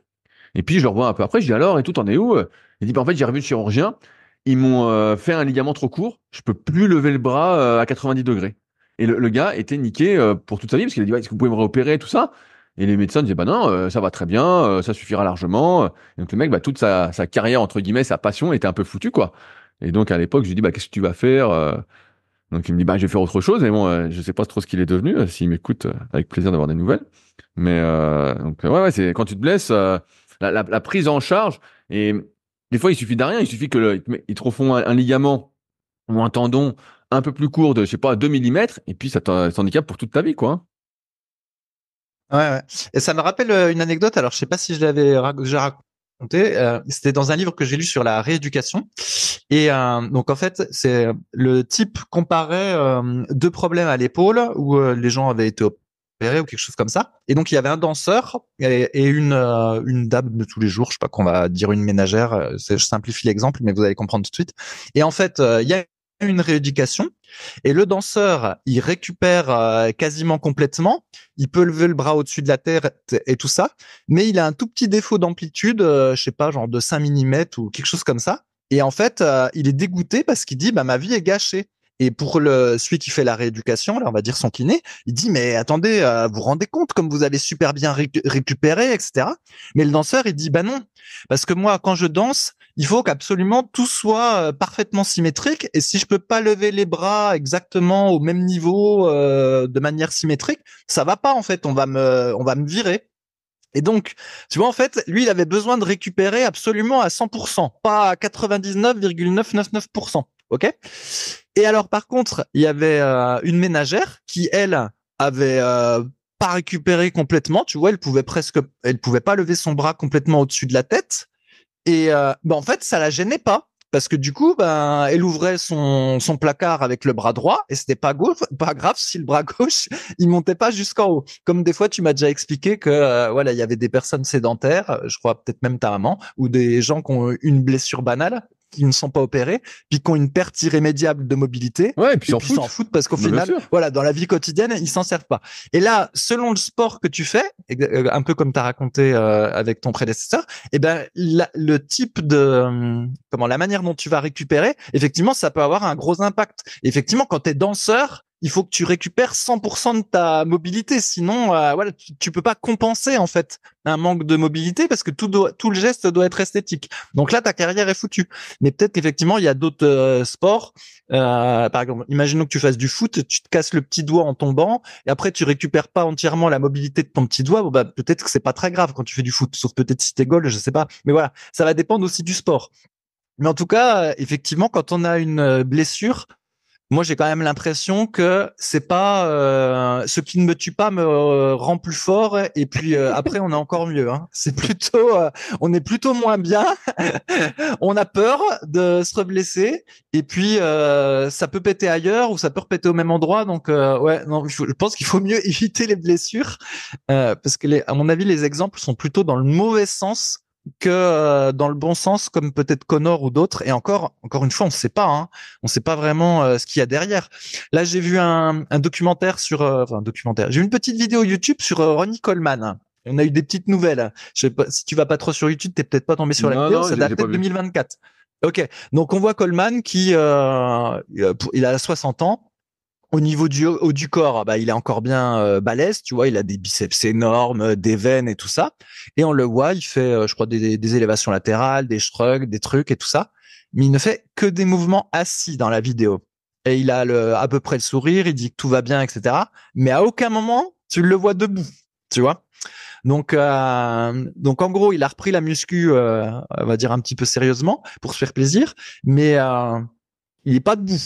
Et puis, je le revois un peu après, je dis alors, et tout, t'en es où euh Il dit, bah, en fait, j'ai revu le chirurgien, ils m'ont euh, fait un ligament trop court, je peux plus lever le bras euh, à 90 degrés. Et le, gars était niqué pour toute sa vie, parce qu'il a dit, est-ce que vous pouvez me réopérer, tout ça Et les médecins disaient, bah non, ça va très bien, ça suffira largement. donc, le mec, bah, toute sa, carrière, entre guillemets, sa passion était un peu foutue, quoi. Et donc, à l'époque, je lui dis, bah, qu'est-ce que tu vas faire Donc, il me dit, bah, je vais faire autre chose, mais bon, je sais pas trop ce qu'il est devenu. S'il m'écoute, avec plaisir d'avoir des nouvelles. Mais euh, donc, euh, ouais, ouais, c'est quand tu te blesses, euh, la, prise en charge et des fois il suffit de rien, il suffit que ils te refont un, ligament ou un tendon un peu plus court de je sais pas 2 mm et puis ça t'handicape pour toute ta vie quoi. Hein. Ouais, Et ça me rappelle une anecdote. Alors, je sais pas si je l'avais déjà raconté. C'était dans un livre que j'ai lu sur la rééducation. Et donc, en fait, c'est le type comparait deux problèmes à l'épaule où les gens avaient été ou quelque chose comme ça. Et donc il y avait un danseur et, euh, une dame de tous les jours, je sais pas qu'on va dire une ménagère, euh, je simplifie l'exemple mais vous allez comprendre tout de suite. Et en fait, euh, il y a une rééducation et le danseur, il récupère quasiment complètement, il peut lever le bras au-dessus de la terre et tout ça, mais il a un tout petit défaut d'amplitude, je je sais pas, genre de 5 mm ou quelque chose comme ça. Et en fait, il est dégoûté parce qu'il dit bah ma vie est gâchée. Et pour le, celui qui fait la rééducation, là, on va dire son kiné, il dit mais attendez, euh, vous vous rendez compte comme vous avez super bien récupéré, etc. Mais le danseur, il dit bah non, parce que moi quand je danse, il faut qu'absolument tout soit euh, parfaitement symétrique. Et si je peux pas lever les bras exactement au même niveau euh, de manière symétrique, ça va pas en fait. On va me, on va me virer. Et donc, tu vois, en fait, lui, il avait besoin de récupérer absolument à 100%, pas à 99,999%. OK Et alors par contre, il y avait euh, une ménagère qui elle avait euh, pas récupéré complètement, tu vois, elle pouvait presque elle pouvait pas lever son bras complètement au-dessus de la tête et euh, bah, en fait, ça la gênait pas parce que du coup, ben, elle ouvrait son, son placard avec le bras droit et c'était pas pas grave si le bras gauche il montait pas jusqu'en haut. Comme des fois, tu m'as déjà expliqué que voilà, il y avait des personnes sédentaires, je crois peut-être même ta maman, ou des gens qui ont une blessure banale qui ne sont pas opérés, puis qui ont une perte irrémédiable de mobilité. Ouais, et puis ils s'en foutent parce qu'au final, voilà, dans la vie quotidienne, ils s'en servent pas. Et là, selon le sport que tu fais, euh, un peu comme tu as raconté euh, avec ton prédécesseur, eh ben le type de hum, comment la manière dont tu vas récupérer, effectivement, ça peut avoir un gros impact. effectivement, quand tu es danseur, il faut que tu récupères 100% de ta mobilité, sinon euh, voilà, tu, ne peux pas compenser en fait un manque de mobilité parce que tout tout le geste doit être esthétique. Donc là, ta carrière est foutue. Mais peut-être qu'effectivement, il y a d'autres euh, sports. Euh, par exemple, imaginons que tu fasses du foot, tu te casses le petit doigt en tombant et après tu récupères pas entièrement la mobilité de ton petit doigt. Bon, bah, peut-être que c'est pas très grave quand tu fais du foot, sauf peut-être si t'es goal, je sais pas. Mais voilà, ça va dépendre aussi du sport. Mais en tout cas, effectivement, quand on a une blessure, moi j'ai quand même l'impression que c'est pas euh, ce qui ne me tue pas me euh, rend plus fort et puis euh, après on est encore mieux hein. c'est plutôt on est plutôt moins bien on a peur de se reblesser et puis ça peut péter ailleurs ou ça peut repéter au même endroit donc ouais non je, pense qu'il faut mieux éviter les blessures parce que à mon avis les exemples sont plutôt dans le mauvais sens que euh, dans le bon sens, comme peut-être Connor ou d'autres. Et encore, encore une fois, on ne sait pas. Hein. On ne sait pas vraiment euh, ce qu'il y a derrière. Là, j'ai vu un, un, documentaire sur, euh, enfin, un documentaire. J'ai une petite vidéo YouTube sur Ronnie Coleman. on a eu des petites nouvelles. Je sais pas, si tu vas pas trop sur YouTube, t'es peut-être pas tombé sur la vidéo. ça date 2024. Ok. Donc on voit Coleman qui, il a 60 ans. Au niveau du, au, du corps, ah bah, il est encore bien euh, balèze, tu vois, il a des biceps énormes, euh, des veines et tout ça. Et on le voit, il fait, euh, je crois, des, élévations latérales, des shrugs, des trucs et tout ça. Mais il ne fait que des mouvements assis dans la vidéo. Et il a le, à peu près le sourire, il dit que tout va bien, etc. Mais à aucun moment, tu le vois debout, tu vois. Donc, euh, donc en gros, il a repris la muscu, on va dire un petit peu sérieusement, pour se faire plaisir, mais il est pas debout.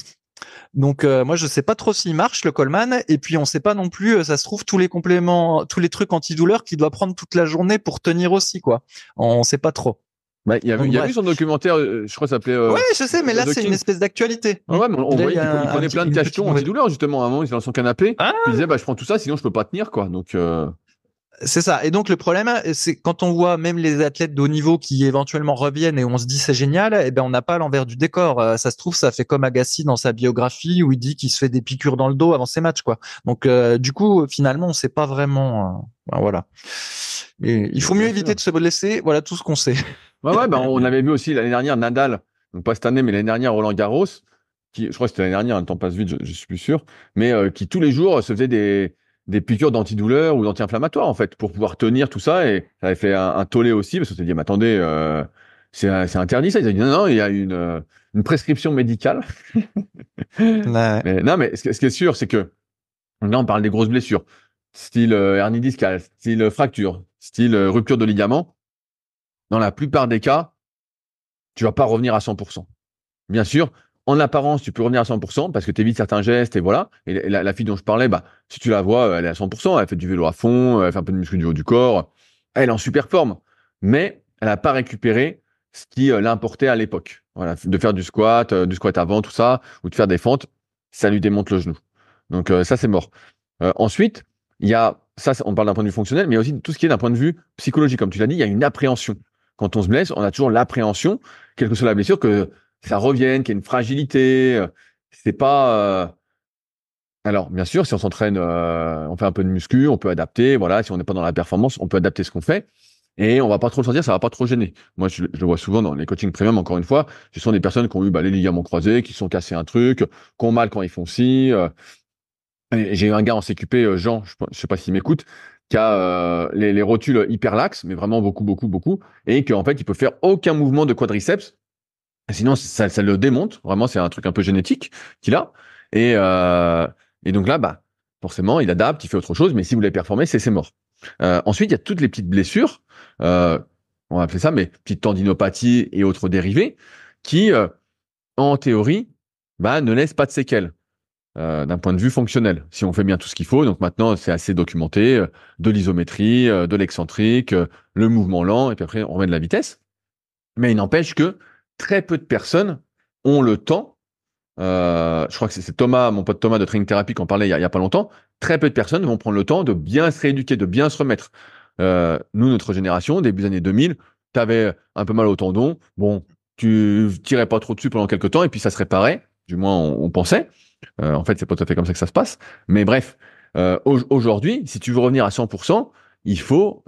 Donc euh, moi je sais pas trop s'il marche le Coleman et puis on sait pas non plus euh, ça se trouve tous les compléments tous les trucs antidouleurs qu'il doit prendre toute la journée pour tenir aussi quoi. On sait pas trop. Bah, il y a, Donc, y a eu son documentaire, euh, je crois ça s'appelait. ouais, je sais, mais là c'est une espèce d'actualité. Ah ouais, mais on, on voyait qu'il prenait plein de cachetons antidouleurs justement. À un moment, il était dans son canapé. Ah. il disait bah je prends tout ça, sinon je peux pas tenir quoi. Donc. C'est ça. Et donc le problème, c'est quand on voit même les athlètes de haut niveau qui éventuellement reviennent et on se dit c'est génial, eh ben on n'a pas l'envers du décor. Euh, ça se trouve, ça fait comme Agassi dans sa biographie où il dit qu'il se fait des piqûres dans le dos avant ses matchs, quoi. Donc euh, du coup, finalement, on sait pas vraiment. Euh, voilà. il faut mieux éviter de se blesser. Voilà tout ce qu'on sait. Ouais, ouais. Ben, on avait vu aussi l'année dernière Nadal, donc pas cette année, mais l'année dernière Roland Garros, qui, je crois que c'était l'année dernière, le temps passe vite, je, je suis plus sûr, mais qui tous les jours se faisait des des piqûres d'antidouleurs ou d'anti-inflammatoires, en fait, pour pouvoir tenir tout ça. Et ça avait fait un, tollé aussi, parce qu'on s'est dit, mais attendez, euh, c'est interdit ça. Ils ont dit, non, non, il y a une, prescription médicale. non, mais ce, qui est sûr, c'est que là, on parle des grosses blessures, style euh, hernie discale, style euh, fracture, style rupture de ligament. Dans la plupart des cas, tu vas pas revenir à 100%. Bien sûr, en apparence, tu peux revenir à 100% parce que tu évites certains gestes et voilà. Et la, fille dont je parlais, bah, si tu la vois, euh, elle est à 100%, elle fait du vélo à fond, euh, elle fait un peu de muscle du haut du corps, elle est en super forme. Mais elle n'a pas récupéré ce qui euh, l'importait à l'époque. Voilà, de faire du squat, du squat avant, tout ça, ou de faire des fentes, ça lui démonte le genou. Donc ça, c'est mort. ensuite, il y a, ça, on parle d'un point de vue fonctionnel, mais aussi tout ce qui est d'un point de vue psychologique. Comme tu l'as dit, il y a une appréhension. Quand on se blesse, on a toujours l'appréhension, quelle que soit la blessure, que ça revienne, qu'il y ait une fragilité. Euh, c'est pas. Euh, alors, bien sûr, si on s'entraîne, euh, on fait un peu de muscu, on peut adapter. Voilà, si on n'est pas dans la performance, on peut adapter ce qu'on fait et on va pas trop le sentir, ça va pas trop gêner. Moi, je, le vois souvent dans les coachings premium. Encore une fois, ce sont des personnes qui ont eu bah, les ligaments croisés, qui sont cassés un truc, qui ont mal quand ils font ci. J'ai eu un gars en CQP, Jean, je, ne sais pas s'il m'écoute, qui a les, rotules rotules laxes, mais vraiment beaucoup, beaucoup, beaucoup, et qu'en fait, il peut faire aucun mouvement de quadriceps Sinon, ça, le démonte. Vraiment, c'est un truc un peu génétique qu'il a. Et, euh, et donc là, bah, forcément, il adapte, il fait autre chose. Mais si vous voulez performer, c'est mort. Euh, ensuite, il y a toutes les petites blessures. Euh, on va appeler ça, mais petites tendinopathies et autres dérivés qui, euh, en théorie, bah, ne laissent pas de séquelles. d'un point de vue fonctionnel. Si on fait bien tout ce qu'il faut, donc maintenant c'est assez documenté, de l'isométrie, de l'excentrique, le mouvement lent, et puis après on remet de la vitesse. Mais il n'empêche que très peu de personnes ont le temps. Euh, je crois que c'est Thomas, mon pote Thomas de Training Therapy, qui en parlait il n'y a, pas longtemps. Très peu de personnes vont prendre le temps de bien se rééduquer, de bien se remettre. Euh, nous, notre génération, début des années 2000, tu avais un peu mal au tendon. Bon, tu tirais pas trop dessus pendant quelques temps et puis ça se réparait. Du moins, on, pensait. Euh, en fait, c'est pas tout à fait comme ça que ça se passe. Mais bref, aujourd'hui, si tu veux revenir à 100%, il faut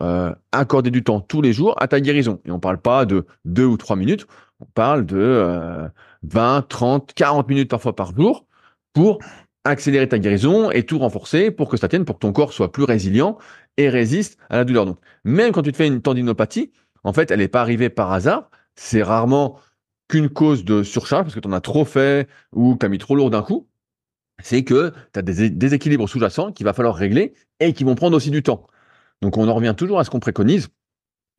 accorder du temps tous les jours à ta guérison. Et on ne parle pas de deux ou trois minutes, on parle de 20, 30, 40 minutes parfois par jour pour accélérer ta guérison et tout renforcer pour que ça tienne, pour que ton corps soit plus résilient et résiste à la douleur. Donc, même quand tu te fais une tendinopathie, en fait, elle n'est pas arrivée par hasard. C'est rarement qu'une cause de surcharge parce que tu en as trop fait ou que tu as mis trop lourd d'un coup. C'est que tu as des déséquilibres sous-jacents qu'il va falloir régler et qui vont prendre aussi du temps. Donc, on en revient toujours à ce qu'on préconise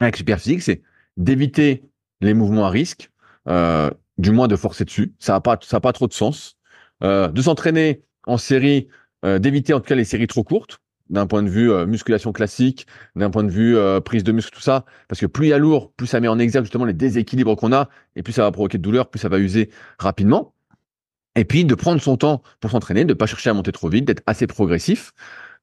avec Superphysique, c'est d'éviter les mouvements à risque, euh, du moins de forcer dessus. Ça n'a pas, ça pas trop de sens. Euh, de s'entraîner en série, euh, d'éviter en tout cas les séries trop courtes, d'un point de vue musculation classique, d'un point de vue prise de muscle, tout ça. Parce que plus il y a lourd, plus ça met en exergue justement les déséquilibres qu'on a, et plus ça va provoquer de douleur, plus ça va user rapidement. Et puis de prendre son temps pour s'entraîner, de ne pas chercher à monter trop vite, d'être assez progressif.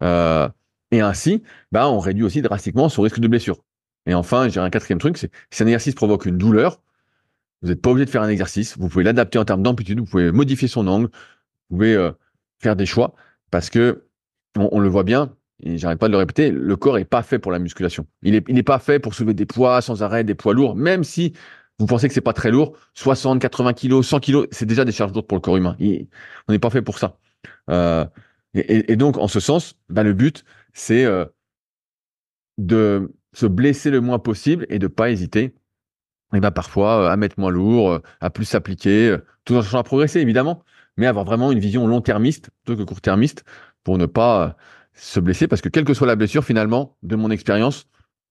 et ainsi, bah, on réduit aussi drastiquement son risque de blessure. Et enfin, j'ai un quatrième truc, c'est si un exercice provoque une douleur, vous n'êtes pas obligé de faire un exercice. Vous pouvez l'adapter en termes d'amplitude, vous pouvez modifier son angle, vous pouvez euh, faire des choix parce que on, le voit bien. Et j'arrête pas de le répéter, le corps n'est pas fait pour la musculation. Il n'est pas fait pour soulever des poids sans arrêt, des poids lourds, même si vous pensez que ce n'est pas très lourd, 60, 80 kilos, 100 kilos, c'est déjà des charges lourdes pour le corps humain. on n'est pas fait pour ça. Euh, et, donc, en ce sens, bah, le but, c'est euh, de se blesser le moins possible et de pas hésiter et eh ben parfois euh, à mettre moins lourd, euh, à plus s'appliquer, euh, tout en cherchant à progresser évidemment, mais avoir vraiment une vision long-termiste plutôt que court-termiste pour ne pas se blesser parce que quelle que soit la blessure finalement, de mon expérience,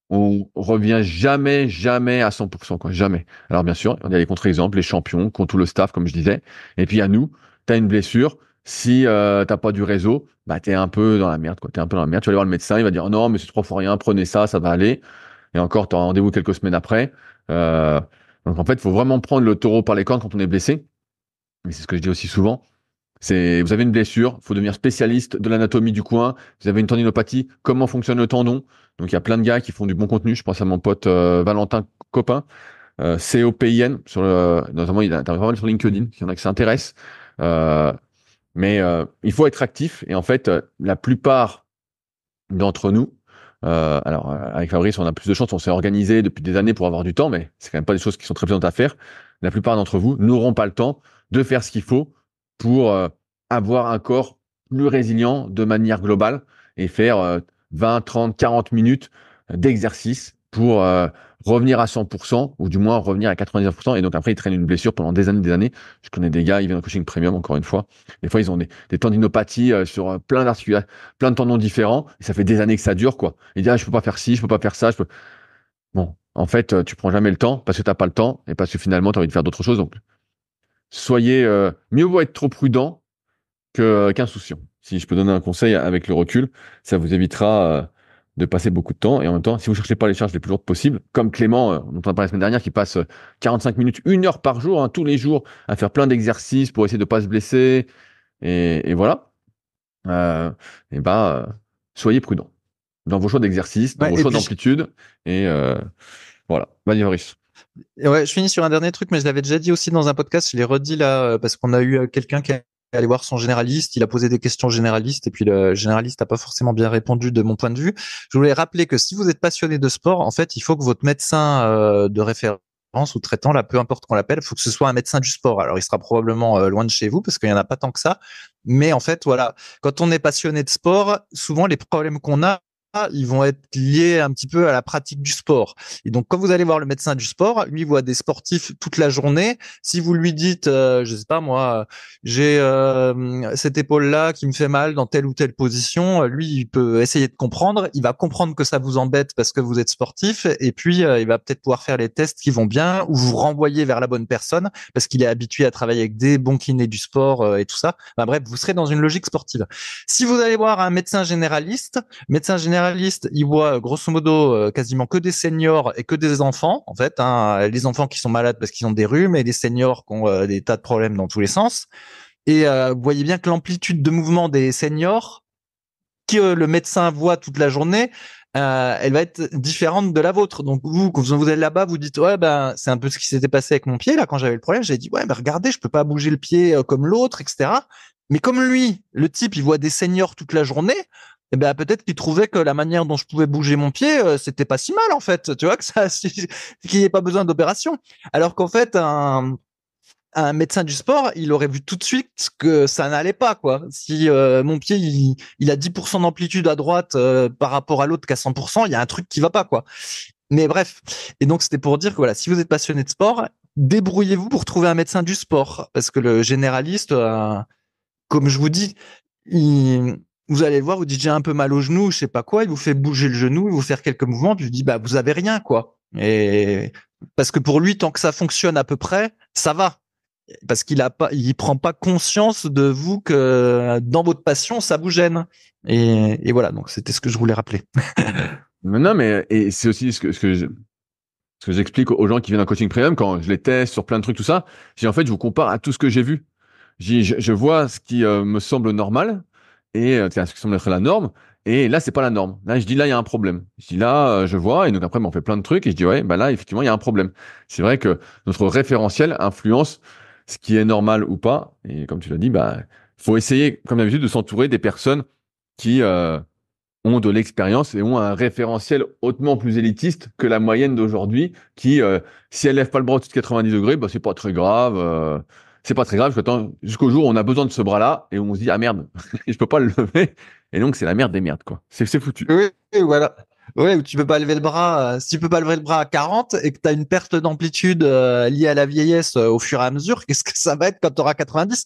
on revient jamais, jamais à 100%, jamais. Alors bien sûr, il y a les contre-exemples, les champions, contre tout le staff, comme je disais. Et puis à nous, tu as une blessure, si euh, t'as pas du réseau, bah t'es un peu dans la merde, quoi. T'es un peu dans la merde. Tu vas aller voir le médecin, il va dire oh non, mais c'est trois fois rien, prenez ça, ça va aller. Et encore, t'as rendez-vous quelques semaines après. Euh, donc en fait, il faut vraiment prendre le taureau par les cornes quand on est blessé. Mais c'est ce que je dis aussi souvent. C'est vous avez une blessure, faut devenir spécialiste de l'anatomie du coin. Vous avez une tendinopathie, comment fonctionne le tendon Donc il y a plein de gars qui font du bon contenu. Je pense à mon pote euh, Valentin Copin, euh, COPIN sur le, notamment il a, a sur LinkedIn. Il y en a qui s'intéressent. Euh, mais euh, il faut être actif. Et en fait, euh, la plupart d'entre nous, euh, alors avec Fabrice, on a plus de chance, on s'est organisé depuis des années pour avoir du temps, mais c'est quand même pas des choses qui sont très présentes à faire. La plupart d'entre vous n'auront pas le temps de faire ce qu'il faut pour avoir un corps plus résilient de manière globale et faire 20, 30, 40 minutes d'exercice pour euh, revenir à 100% ou du moins revenir à 90%. Et donc après, ils traînent une blessure pendant des années, des années. Je connais des gars, ils viennent au coaching premium, encore une fois. Des fois, ils ont des, tendinopathies euh, sur euh, plein d'articulations, plein de tendons différents. Et ça fait des années que ça dure, quoi. Ils disent, ah, je peux pas faire ci, je peux pas faire ça. Je peux... Bon, en fait, tu prends jamais le temps parce que n'as pas le temps et parce que finalement, tu as envie de faire d'autres choses. Donc, soyez, mieux vaut être trop prudent que, qu'insouciant. Si je peux donner un conseil avec le recul, ça vous évitera de passer beaucoup de temps. Et en même temps, si vous cherchez pas les charges les plus lourdes possibles, comme Clément, euh, dont on a parlé la semaine dernière, qui passe 45 euh, minutes, une heure par jour, hein, tous les jours, à faire plein d'exercices pour essayer de pas se blesser. Et, voilà. Euh, et bah, euh, soyez prudent dans vos choix d'exercices dans vos choix d'amplitude. Et voilà. Vas-y, Ouais, je finis sur un dernier truc, mais je l'avais déjà dit aussi dans un podcast. Je l'ai redit là parce qu'on a eu quelqu'un qui a aller voir son généraliste, il a posé des questions généralistes et puis le généraliste n'a pas forcément bien répondu de mon point de vue. Je voulais rappeler que si vous êtes passionné de sport, en fait, il faut que votre médecin euh, de référence ou traitant, là, peu importe qu'on l'appelle, il faut que ce soit un médecin du sport. Alors, il sera probablement euh, loin de chez vous parce qu'il n'y en a pas tant que ça. Mais en fait, voilà, quand on est passionné de sport, souvent les problèmes qu'on a, ils vont être liés un petit peu à la pratique du sport. Et donc, quand vous allez voir le médecin du sport, lui voit des sportifs toute la journée. Si vous lui dites, euh, je sais pas moi, j'ai euh, cette épaule-là qui me fait mal dans telle ou telle position, lui, il peut essayer de comprendre. Il va comprendre que ça vous embête parce que vous êtes sportif, et puis euh, il va peut-être pouvoir faire les tests qui vont bien ou vous renvoyer vers la bonne personne parce qu'il est habitué à travailler avec des bons kinés du sport et tout ça. bref, vous serez dans une logique sportive. Si vous allez voir un médecin généraliste, médecin généraliste généraliste, il voit euh, grosso modo euh, quasiment que des seniors et que des enfants, en fait. Hein, euh, les enfants qui sont malades parce qu'ils ont des rhumes et les seniors qui ont des tas de problèmes dans tous les sens. Et vous voyez bien que l'amplitude de mouvement des seniors que le médecin voit toute la journée, elle va être différente de la vôtre. Donc vous, quand vous êtes là-bas, vous dites ouais ben c'est un peu ce qui s'était passé avec mon pied là quand j'avais le problème. J'ai dit ouais ben regardez, je peux pas bouger le pied comme l'autre, etc. Mais comme lui, le type, il voit des seniors toute la journée. Eh ben, peut-être qu'il trouvait que la manière dont je pouvais bouger mon pied, euh, c'était pas si mal en fait. Tu vois que ça, qu'il n'y ait pas besoin d'opération. Alors qu'en fait, un, médecin du sport, il aurait vu tout de suite que ça n'allait pas quoi. Si euh, mon pied il, a 10% d'amplitude à droite euh, par rapport à l'autre qu'à 100%, il y a un truc qui va pas quoi. Mais bref, et donc c'était pour dire que voilà, si vous êtes passionné de sport, débrouillez-vous pour trouver un médecin du sport parce que le généraliste, euh, comme je vous dis, il, vous allez le voir, vous dites j'ai un peu mal au genou, je sais pas quoi, il vous fait bouger le genou, il vous faire quelques mouvements, puis je dis bah vous avez rien quoi. Et parce que pour lui, tant que ça fonctionne à peu près, ça va. Parce qu'il a pas, il prend pas conscience de vous que dans votre passion, ça vous gêne. Et, voilà, donc c'était ce que je voulais rappeler. non, mais et c'est aussi ce que ce que ce que j'explique aux gens qui viennent en coaching premium quand je les teste sur plein de trucs tout ça. J'ai en fait, je vous compare à tout ce que j'ai vu. Je, je vois ce qui euh, me semble normal, et euh, c'est ce qui semble être la norme. Et là, c'est pas la norme. Là, je dis là, il y a un problème. Je dis là, euh, je vois, et donc après, on fait plein de trucs, et je dis ouais, bah là, effectivement, il y a un problème. C'est vrai que notre référentiel influence ce qui est normal ou pas. Et comme tu l'as dit, bah faut essayer, comme d'habitude, de s'entourer des personnes qui euh, ont de l'expérience et ont un référentiel hautement plus élitiste que la moyenne d'aujourd'hui, qui, si elle lève pas le bras au-dessus de 90 degrés, bah c'est pas très grave c'est pas très grave jusqu'au jour où on a besoin de ce bras-là et on se dit ah merde, je peux pas le lever. Et donc c'est la merde des merdes quoi. C'est foutu. Oui, voilà. Ouais, ou tu peux pas lever le bras. Euh, si tu peux pas lever le bras à 40 et que tu as une perte d'amplitude euh, liée à la vieillesse euh, au fur et à mesure, qu'est-ce que ça va être quand tu auras 90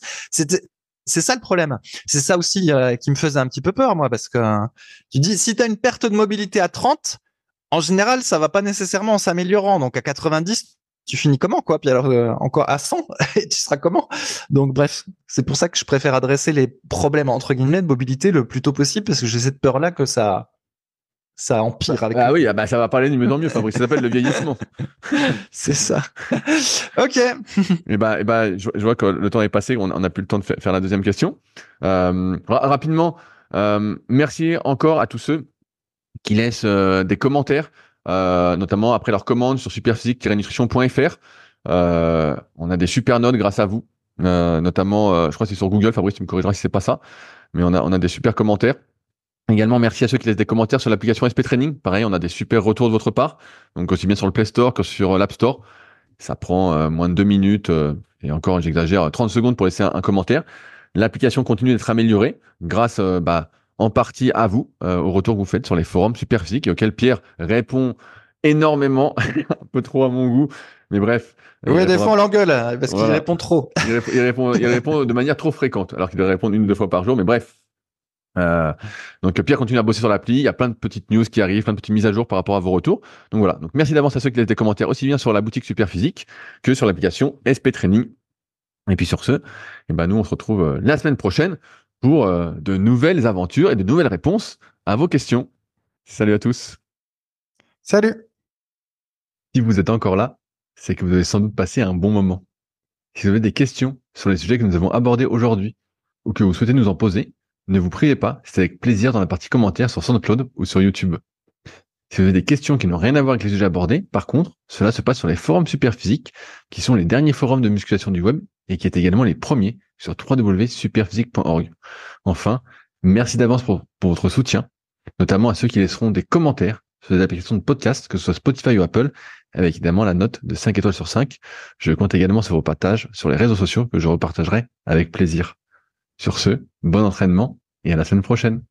c'est ça le problème. C'est ça aussi qui me faisait un petit peu peur, moi, parce que tu dis, si tu as une perte de mobilité à 30, en général, ça va pas nécessairement en s'améliorant. Donc à 90, tu finis comment quoi Puis alors euh, encore à 100, et tu seras comment Donc bref, c'est pour ça que je préfère adresser les problèmes entre guillemets de mobilité le plus tôt possible parce que j'ai cette peur là que ça ça empire bah Ah oui, bah, ça va parler de mieux dans mieux, Fabrice. Ça s'appelle le vieillissement. C'est ça. ok. et bah, bah, je, vois que le temps est passé. On n'a plus le temps de faire la deuxième question. Euh, rapidement, euh, merci encore à tous ceux qui laissent des commentaires euh, notamment après leur commande sur superphysique-nutrition.fr. Euh, on a des super notes grâce à vous, euh, notamment, euh, je crois que c'est sur Google, Fabrice, tu me corrigeras si c'est pas ça, mais on a, on a des super commentaires. Également, merci à ceux qui laissent des commentaires sur l'application SP Training. Pareil, on a des super retours de votre part, donc aussi bien sur le Play Store que sur l'App Store. Ça prend moins de deux minutes, et encore, j'exagère, 30 secondes pour laisser un, un commentaire. L'application continue d'être améliorée grâce bah, en partie à vous, euh, au retour que vous faites sur les forums super physiques auxquels Pierre répond énormément, un peu trop à mon goût, mais bref. Euh, oui, hein, parce qu'il répond trop. il, répond, il, répond, de manière trop fréquente, alors qu'il doit répondre une ou deux fois par jour, mais bref. Euh, donc Pierre continue à bosser sur l'appli, il y a plein de petites news qui arrivent, plein de petites mises à jour par rapport à vos retours. Donc voilà, donc merci d'avance à ceux qui laissent des commentaires aussi bien sur la boutique Super Physique que sur l'application SP Training. Et puis sur ce, eh ben nous on se retrouve la semaine prochaine pour euh, de nouvelles aventures et de nouvelles réponses à vos questions. Salut à tous. Salut. Si vous êtes encore là, c'est que vous avez sans doute passé un bon moment. Si vous avez des questions sur les sujets que nous avons abordés aujourd'hui ou que vous souhaitez nous en poser, ne vous priez pas, c'est avec plaisir dans la partie commentaires sur SoundCloud ou sur YouTube. Si vous avez des questions qui n'ont rien à voir avec les sujets abordés, par contre, cela se passe sur les forums superphysiques, qui sont les derniers forums de musculation du web et qui est également les premiers sur www.superphysique.org. Enfin, merci d'avance pour, votre soutien, notamment à ceux qui laisseront des commentaires sur les applications de podcast, que ce soit Spotify ou Apple, avec évidemment la note de 5 étoiles sur 5. Je compte également sur vos partages sur les réseaux sociaux que je repartagerai avec plaisir. Sur ce, bon entraînement et à la semaine prochaine.